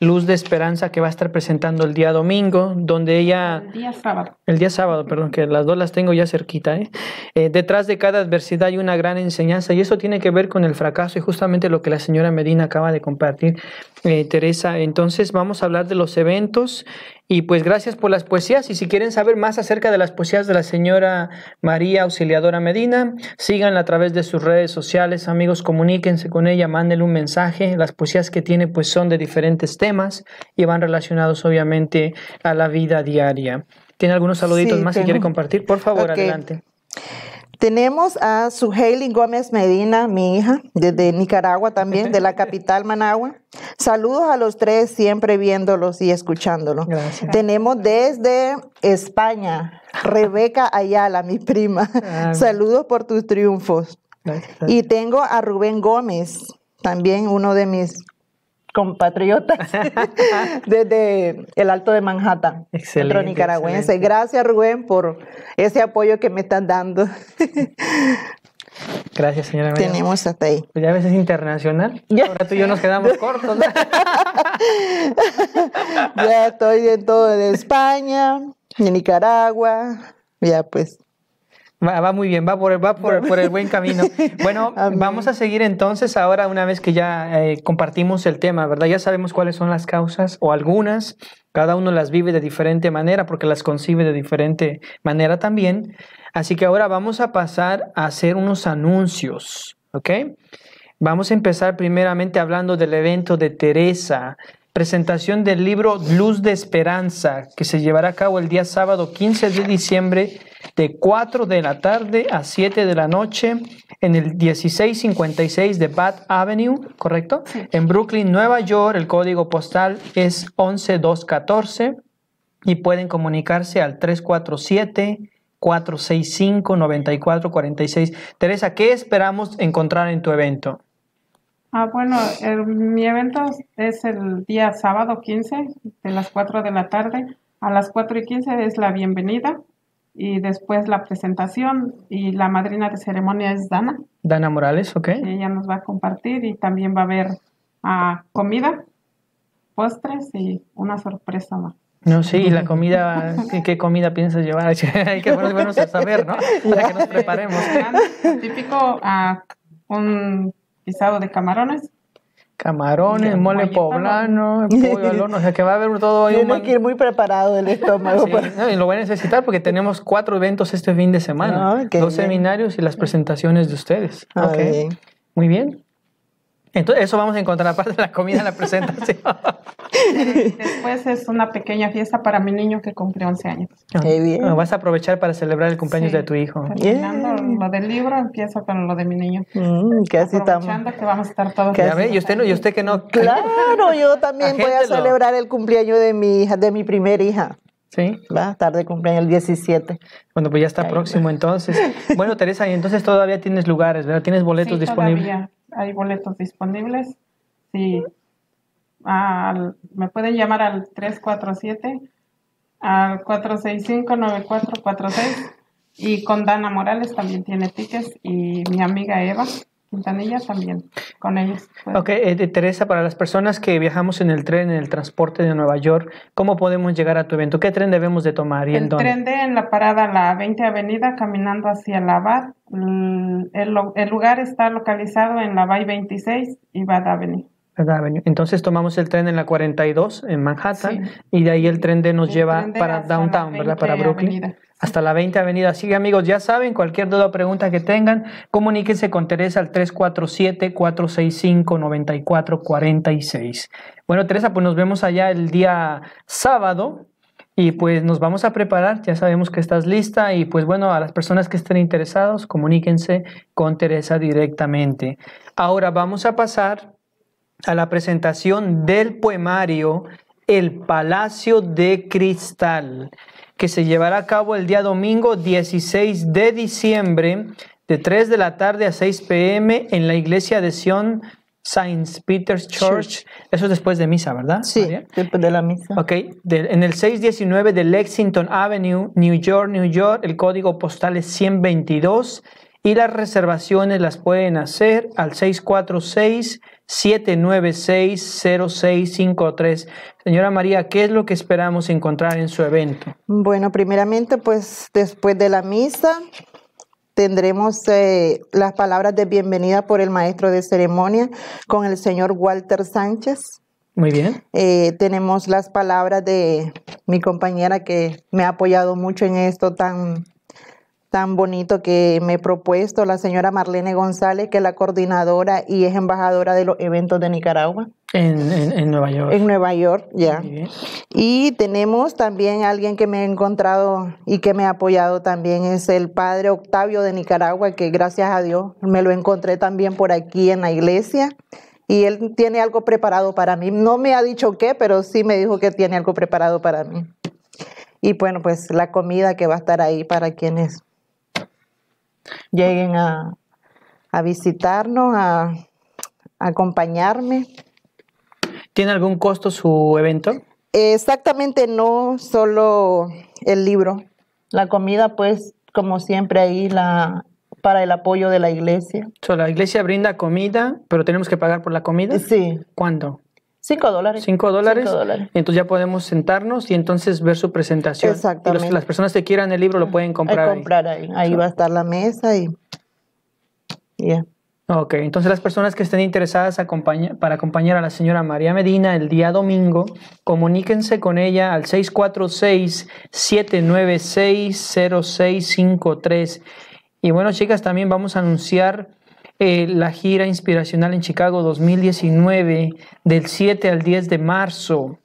Luz de Esperanza, que va a estar presentando el día domingo, donde ella... El día sábado. El día sábado, perdón, que las dos las tengo ya cerquita. ¿eh? Eh, detrás de cada adversidad hay una gran enseñanza y eso tiene que ver con el fracaso y justamente lo que la señora Medina acaba de compartir, eh, Teresa. Entonces vamos a hablar de los eventos y pues gracias por las poesías. Y si quieren saber más acerca de las poesías de la señora María Auxiliadora Medina, síganla a través de sus redes sociales, amigos, comuníquense con ella, mándenle un mensaje. Las poesías que tiene pues son de diferentes temas y van relacionados obviamente a la vida diaria. ¿Tiene algunos saluditos más que quiere compartir? Por favor, adelante. Tenemos a Suheilin Gómez Medina, mi hija, desde Nicaragua también, de la capital Managua. Saludos a los tres, siempre viéndolos y escuchándolos. Tenemos desde España, Rebeca Ayala, mi prima. Ah, Saludos por tus triunfos. Y tengo a Rubén Gómez, también uno de mis compatriotas desde el Alto de Manhattan, centro nicaragüense. Gracias Rubén por ese apoyo que me están dando. Gracias, señora. Tenemos hasta ahí. Pues ya ves veces internacional. Ahora tú y yo nos quedamos cortos. ya estoy en todo de España, en Nicaragua. Ya pues Va, muy bien, va por, el buen camino. Bueno, vamos a seguir entonces ahora una vez que ya eh, compartimos el tema, ¿verdad? Ya sabemos cuáles son las causas o algunas, cada uno las vive de diferente manera porque las concibe de diferente manera también. Así que ahora vamos a pasar a hacer unos anuncios, ¿ok? Vamos a empezar primeramente hablando del evento de Teresa presentación del libro Luz de Esperanza, que se llevará a cabo el día sábado 15 de diciembre de 4 de la tarde a 7 de la noche en el 1656 de Bath Avenue, ¿correcto? En Brooklyn, Nueva York, el código postal es 11214 y pueden comunicarse al 347 465 9446. Teresa, ¿qué esperamos encontrar en tu evento? Ah, bueno, mi evento es el día sábado 15, de las 4 de la tarde a las 4 y 15 es la bienvenida y después la presentación y la madrina de ceremonia es Dana. Dana Morales, ok. Ella nos va a compartir y también va a haber a ah, comida, postres y una sorpresa más. No, sí, y la comida, ¿qué, comida piensas llevar? Hay que a saber, ¿no? Para que nos preparemos. Típico uh, un pisado de camarones Camarones, mole poblano, pollo al horno, o sea que va a haber todo ahí. Tiene que ir muy preparado el estómago. y lo voy a necesitar porque tenemos cuatro eventos este fin de semana. Ah, dos seminarios y las presentaciones de ustedes. Ah, muy bien. Entonces, eso vamos a encontrar aparte de la comida en la presentación. Después es una pequeña fiesta para mi niño que cumple 11 años. Ah, Qué bien. Ah, vas a aprovechar para celebrar el cumpleaños de tu hijo. Terminando lo del libro, empiezo con lo de mi niño. Mm, que así Aprovechando que vamos a estar todos. y usted, no, usted que no. Claro, yo también voy a celebrar el cumpleaños de mi hija, de mi primera hija. Sí. Va a estar de cumpleaños el 17. Bueno, pues ya está próximo entonces. Bueno, Teresa, y entonces todavía tienes lugares, ¿verdad? Tienes boletos disponibles. Todavía hay boletos disponibles. Sí, me pueden llamar al 347 al 465-9446 y con Dana Morales también tiene tickets y mi amiga Eva Quintanillas también, con ellos. Pues. Ok, eh, Teresa, para las personas que viajamos en el tren, en el transporte de Nueva York, ¿cómo podemos llegar a tu evento? ¿Qué tren debemos de tomar y el en dónde? El tren de en la parada, la 20 Avenida, caminando hacia la Abad. Mm, el, lugar está localizado en la Bay 26 y Bad Avenue. Entonces tomamos el tren en la 42 en Manhattan y de ahí el tren de nos lleva para downtown, ¿verdad? Para Brooklyn hasta la 20 Avenida. Así que amigos, ya saben, cualquier duda o pregunta que tengan, comuníquense con Teresa al 347-465-9446. Bueno, Teresa, pues nos vemos allá el día sábado y pues nos vamos a preparar, ya sabemos que estás lista y pues bueno, a las personas que estén interesados, comuníquense con Teresa directamente. Ahora vamos a pasar a la presentación del poemario El Palacio de Cristal que se llevará a cabo el día domingo 16 de diciembre de 3 de la tarde a 6 pm en la iglesia de Sion Saint Peter's Church. Eso es después de misa, ¿verdad? Sí, después de la misa. Ok, en el 619 de Lexington Avenue, New York, New York, el código postal es 122 y las reservaciones las pueden hacer al 646-796-0653. Señora María, ¿qué es lo que esperamos encontrar en su evento? Bueno, primeramente, pues después de la misa tendremos eh, las palabras de bienvenida por el maestro de ceremonia con el señor Walter Sánchez. Muy bien. Eh, tenemos las palabras de mi compañera que me ha apoyado mucho en esto tan tan bonito que me he propuesto, la señora Marlene González, que es la coordinadora y es embajadora de los eventos de Nicaragua. En, Nueva York. En Nueva York, ya. Y tenemos también alguien que me ha encontrado y que me ha apoyado también, es el padre Octavio de Nicaragua, que gracias a Dios me lo encontré también por aquí en la iglesia y él tiene algo preparado para mí. No me ha dicho qué, pero sí me dijo que tiene algo preparado para mí. Y bueno, pues la comida que va a estar ahí para quienes lleguen a, visitarnos, a, acompañarme. ¿Tiene algún costo su evento? Exactamente no, solo el libro. La comida, pues, como siempre ahí la para el apoyo de la iglesia. la iglesia brinda comida, pero tenemos que pagar por la comida. Sí. ¿Cuándo? Cinco dólares. Cinco dólares. dólares. Entonces ya podemos sentarnos y entonces ver su presentación. Exactamente. Y las personas que quieran el libro lo pueden comprar. comprar ahí. Ahí, va a estar la mesa y. ya. Ok, entonces las personas que estén interesadas para acompañar a la señora María Medina el día domingo, comuníquense con ella al 646-796-0653. Y bueno, chicas, también vamos a anunciar eh, la gira inspiracional en Chicago 2019, del 7 al 10 de marzo.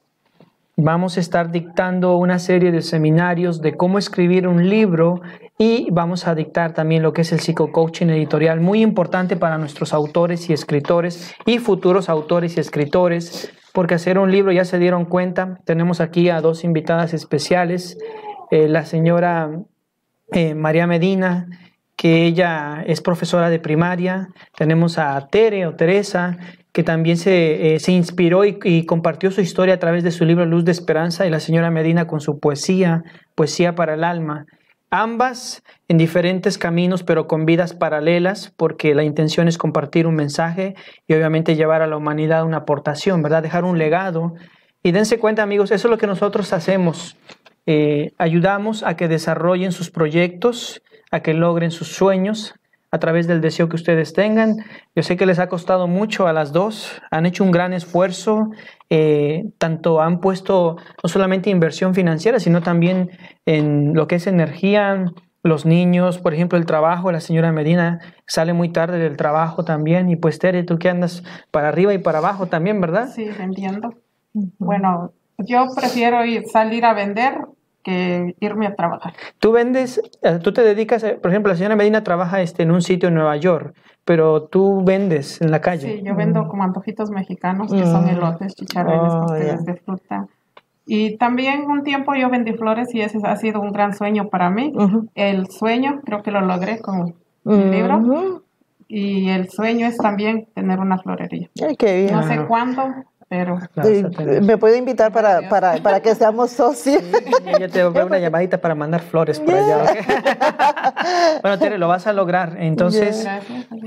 Vamos a estar dictando una serie de seminarios de cómo escribir un libro y vamos a dictar también lo que es el psicocoaching editorial, muy importante para nuestros autores y escritores y futuros autores y escritores, porque hacer un libro ya se dieron cuenta. Tenemos aquí a dos invitadas especiales, eh, la señora eh, María Medina que ella es profesora de primaria. Tenemos a Tere o Teresa, que también se, eh, inspiró y, compartió su historia a través de su libro Luz de Esperanza y la señora Medina con su poesía, Poesía para el Alma. Ambas en diferentes caminos, pero con vidas paralelas, porque la intención es compartir un mensaje y obviamente llevar a la humanidad una aportación, ¿verdad? Dejar un legado. Y dense cuenta, amigos, eso es lo que nosotros hacemos. Eh, ayudamos a que desarrollen sus proyectos, a que logren sus sueños a través del deseo que ustedes tengan. Yo sé que les ha costado mucho a las dos, han hecho un gran esfuerzo, eh, tanto han puesto no solamente inversión financiera, sino también en lo que es energía, los niños, por ejemplo, el trabajo, la señora Medina sale muy tarde del trabajo también, y pues Tere, tú que andas para arriba y para abajo también, ¿verdad? Sí, entiendo. Bueno, yo prefiero ir, salir a vender que irme a trabajar. Tú vendes, eh, tú te dedicas, eh, por ejemplo, la señora Medina trabaja este, en un sitio en Nueva York, pero tú vendes en la calle. Sí, yo vendo mm. como antojitos mexicanos, que son mm. elotes, chicharrones, oh, de fruta. Y también un tiempo yo vendí flores y ese ha sido un gran sueño para mí. El sueño, creo que lo logré con mi libro. Y el sueño es también tener una florería. Ay, qué bien. No sé cuándo, pero ah, me puede invitar para, para, para que seamos socios. yo te voy a una llamadita para mandar flores por allá. bueno, Tere, lo vas a lograr. Entonces,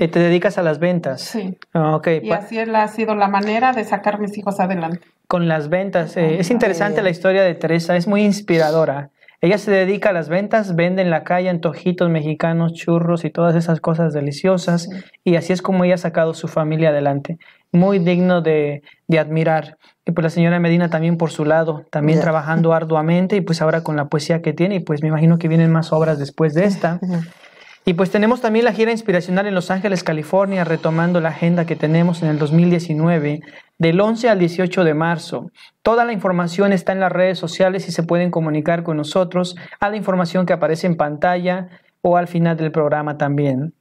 eh, te dedicas a las ventas. Sí. Ah, okay. Y así ha sido la manera de sacar mis hijos adelante. Con las ventas. Eh, es interesante la historia de Teresa, es muy inspiradora. Ella se dedica a las ventas, vende en la calle antojitos mexicanos, churros y todas esas cosas deliciosas. Y así es como ella ha sacado su familia adelante. Muy digno de, admirar. Y pues la señora Medina también por su lado, también trabajando arduamente y pues ahora con la poesía que tiene y pues me imagino que vienen más obras después de esta. Y pues tenemos también la gira inspiracional en Los Ángeles, California, retomando la agenda que tenemos en el 2019, del 11 al 18 de marzo. Toda la información está en las redes sociales y se pueden comunicar con nosotros a la información que aparece en pantalla o al final del programa también.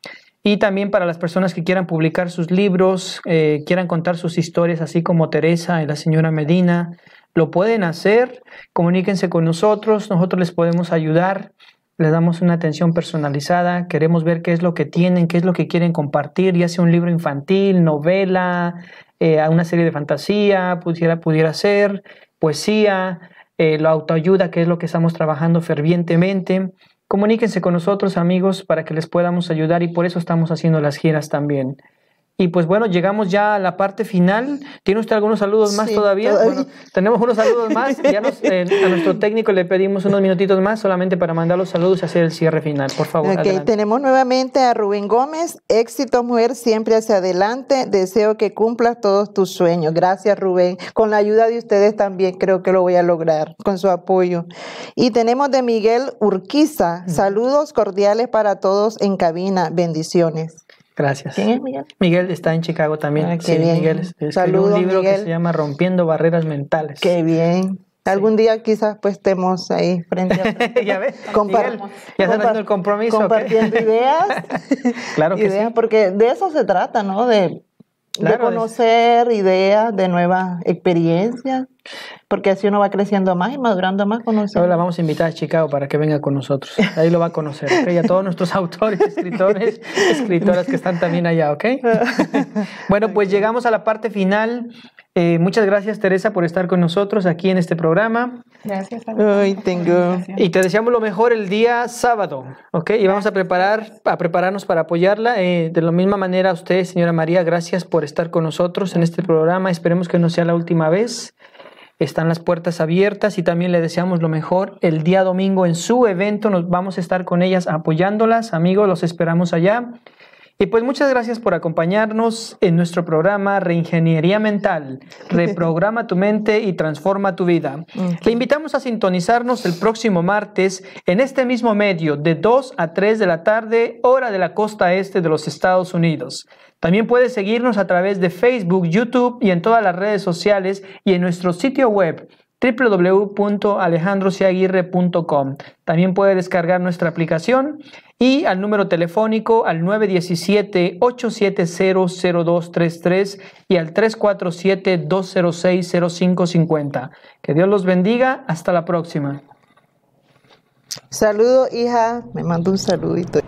Y también para las personas que quieran publicar sus libros, eh, quieran contar sus historias, así como Teresa y la señora Medina, lo pueden hacer, comuníquense con nosotros, nosotros les podemos ayudar les damos una atención personalizada, queremos ver qué es lo que tienen, qué es lo que quieren compartir, ya sea un libro infantil, novela, eh, una serie de fantasía, pudiera, pudiera ser, poesía, eh, la autoayuda, que es lo que estamos trabajando fervientemente. Comuníquense con nosotros, amigos, para que les podamos ayudar y por eso estamos haciendo las giras también. Y pues bueno, llegamos ya a la parte final. ¿Tiene usted algunos saludos más todavía? tenemos unos saludos más. Eh, a nuestro técnico le pedimos unos minutitos más solamente para mandar los saludos y hacer el cierre final. Por favor. Ok, tenemos nuevamente a Rubén Gómez. Éxito, mujer, siempre hacia adelante. Deseo que cumplas todos tus sueños. Gracias, Rubén. Con la ayuda de ustedes también creo que lo voy a lograr, con su apoyo. Y tenemos de Miguel Urquiza. Saludos cordiales para todos en cabina. Bendiciones. Gracias. ¿Quién es Miguel? Miguel está en Chicago también. Ah, qué sí, Miguel Saludos, un libro que se llama Rompiendo Barreras Mentales. Qué bien. Algún día quizás pues estemos ahí frente a ya ves, Miguel, ya el compromiso. Compartiendo ideas. claro que ideas, sí. Porque de eso se trata, ¿no? De de conocer ideas, de nuevas experiencias, porque así uno va creciendo más y madurando más con nosotros. Ahora la vamos a invitar a Chicago para que venga con nosotros. Ahí lo va a conocer. ¿okay? Y a todos nuestros autores, escritores, escritoras que están también allá, ¿ok? bueno, pues llegamos a la parte final eh, muchas gracias Teresa por estar con nosotros aquí en este programa. Gracias. tengo. Y te deseamos lo mejor el día sábado, ¿ok? Y vamos a preparar, a prepararnos para apoyarla. Eh, de la misma manera a usted, señora María, gracias por estar con nosotros en este programa. Esperemos que no sea la última vez. Están las puertas abiertas y también le deseamos lo mejor el día domingo en su evento. Nos vamos a estar con ellas apoyándolas, amigos. Los esperamos allá. Y pues muchas gracias por acompañarnos en nuestro programa Reingeniería Mental. Reprograma tu mente y transforma tu vida. Le invitamos a sintonizarnos el próximo martes en este mismo medio de 2 a 3 de la tarde, hora de la costa este de los Estados Unidos. También puedes seguirnos a través de Facebook, YouTube y en todas las redes sociales y en nuestro sitio web www.alejandrociaguirre.com. También puede descargar nuestra aplicación y al número telefónico al 917-8700233 y al 347-206-0550. Que Dios los bendiga. Hasta la próxima. Saludo, hija. Me mando un saludito.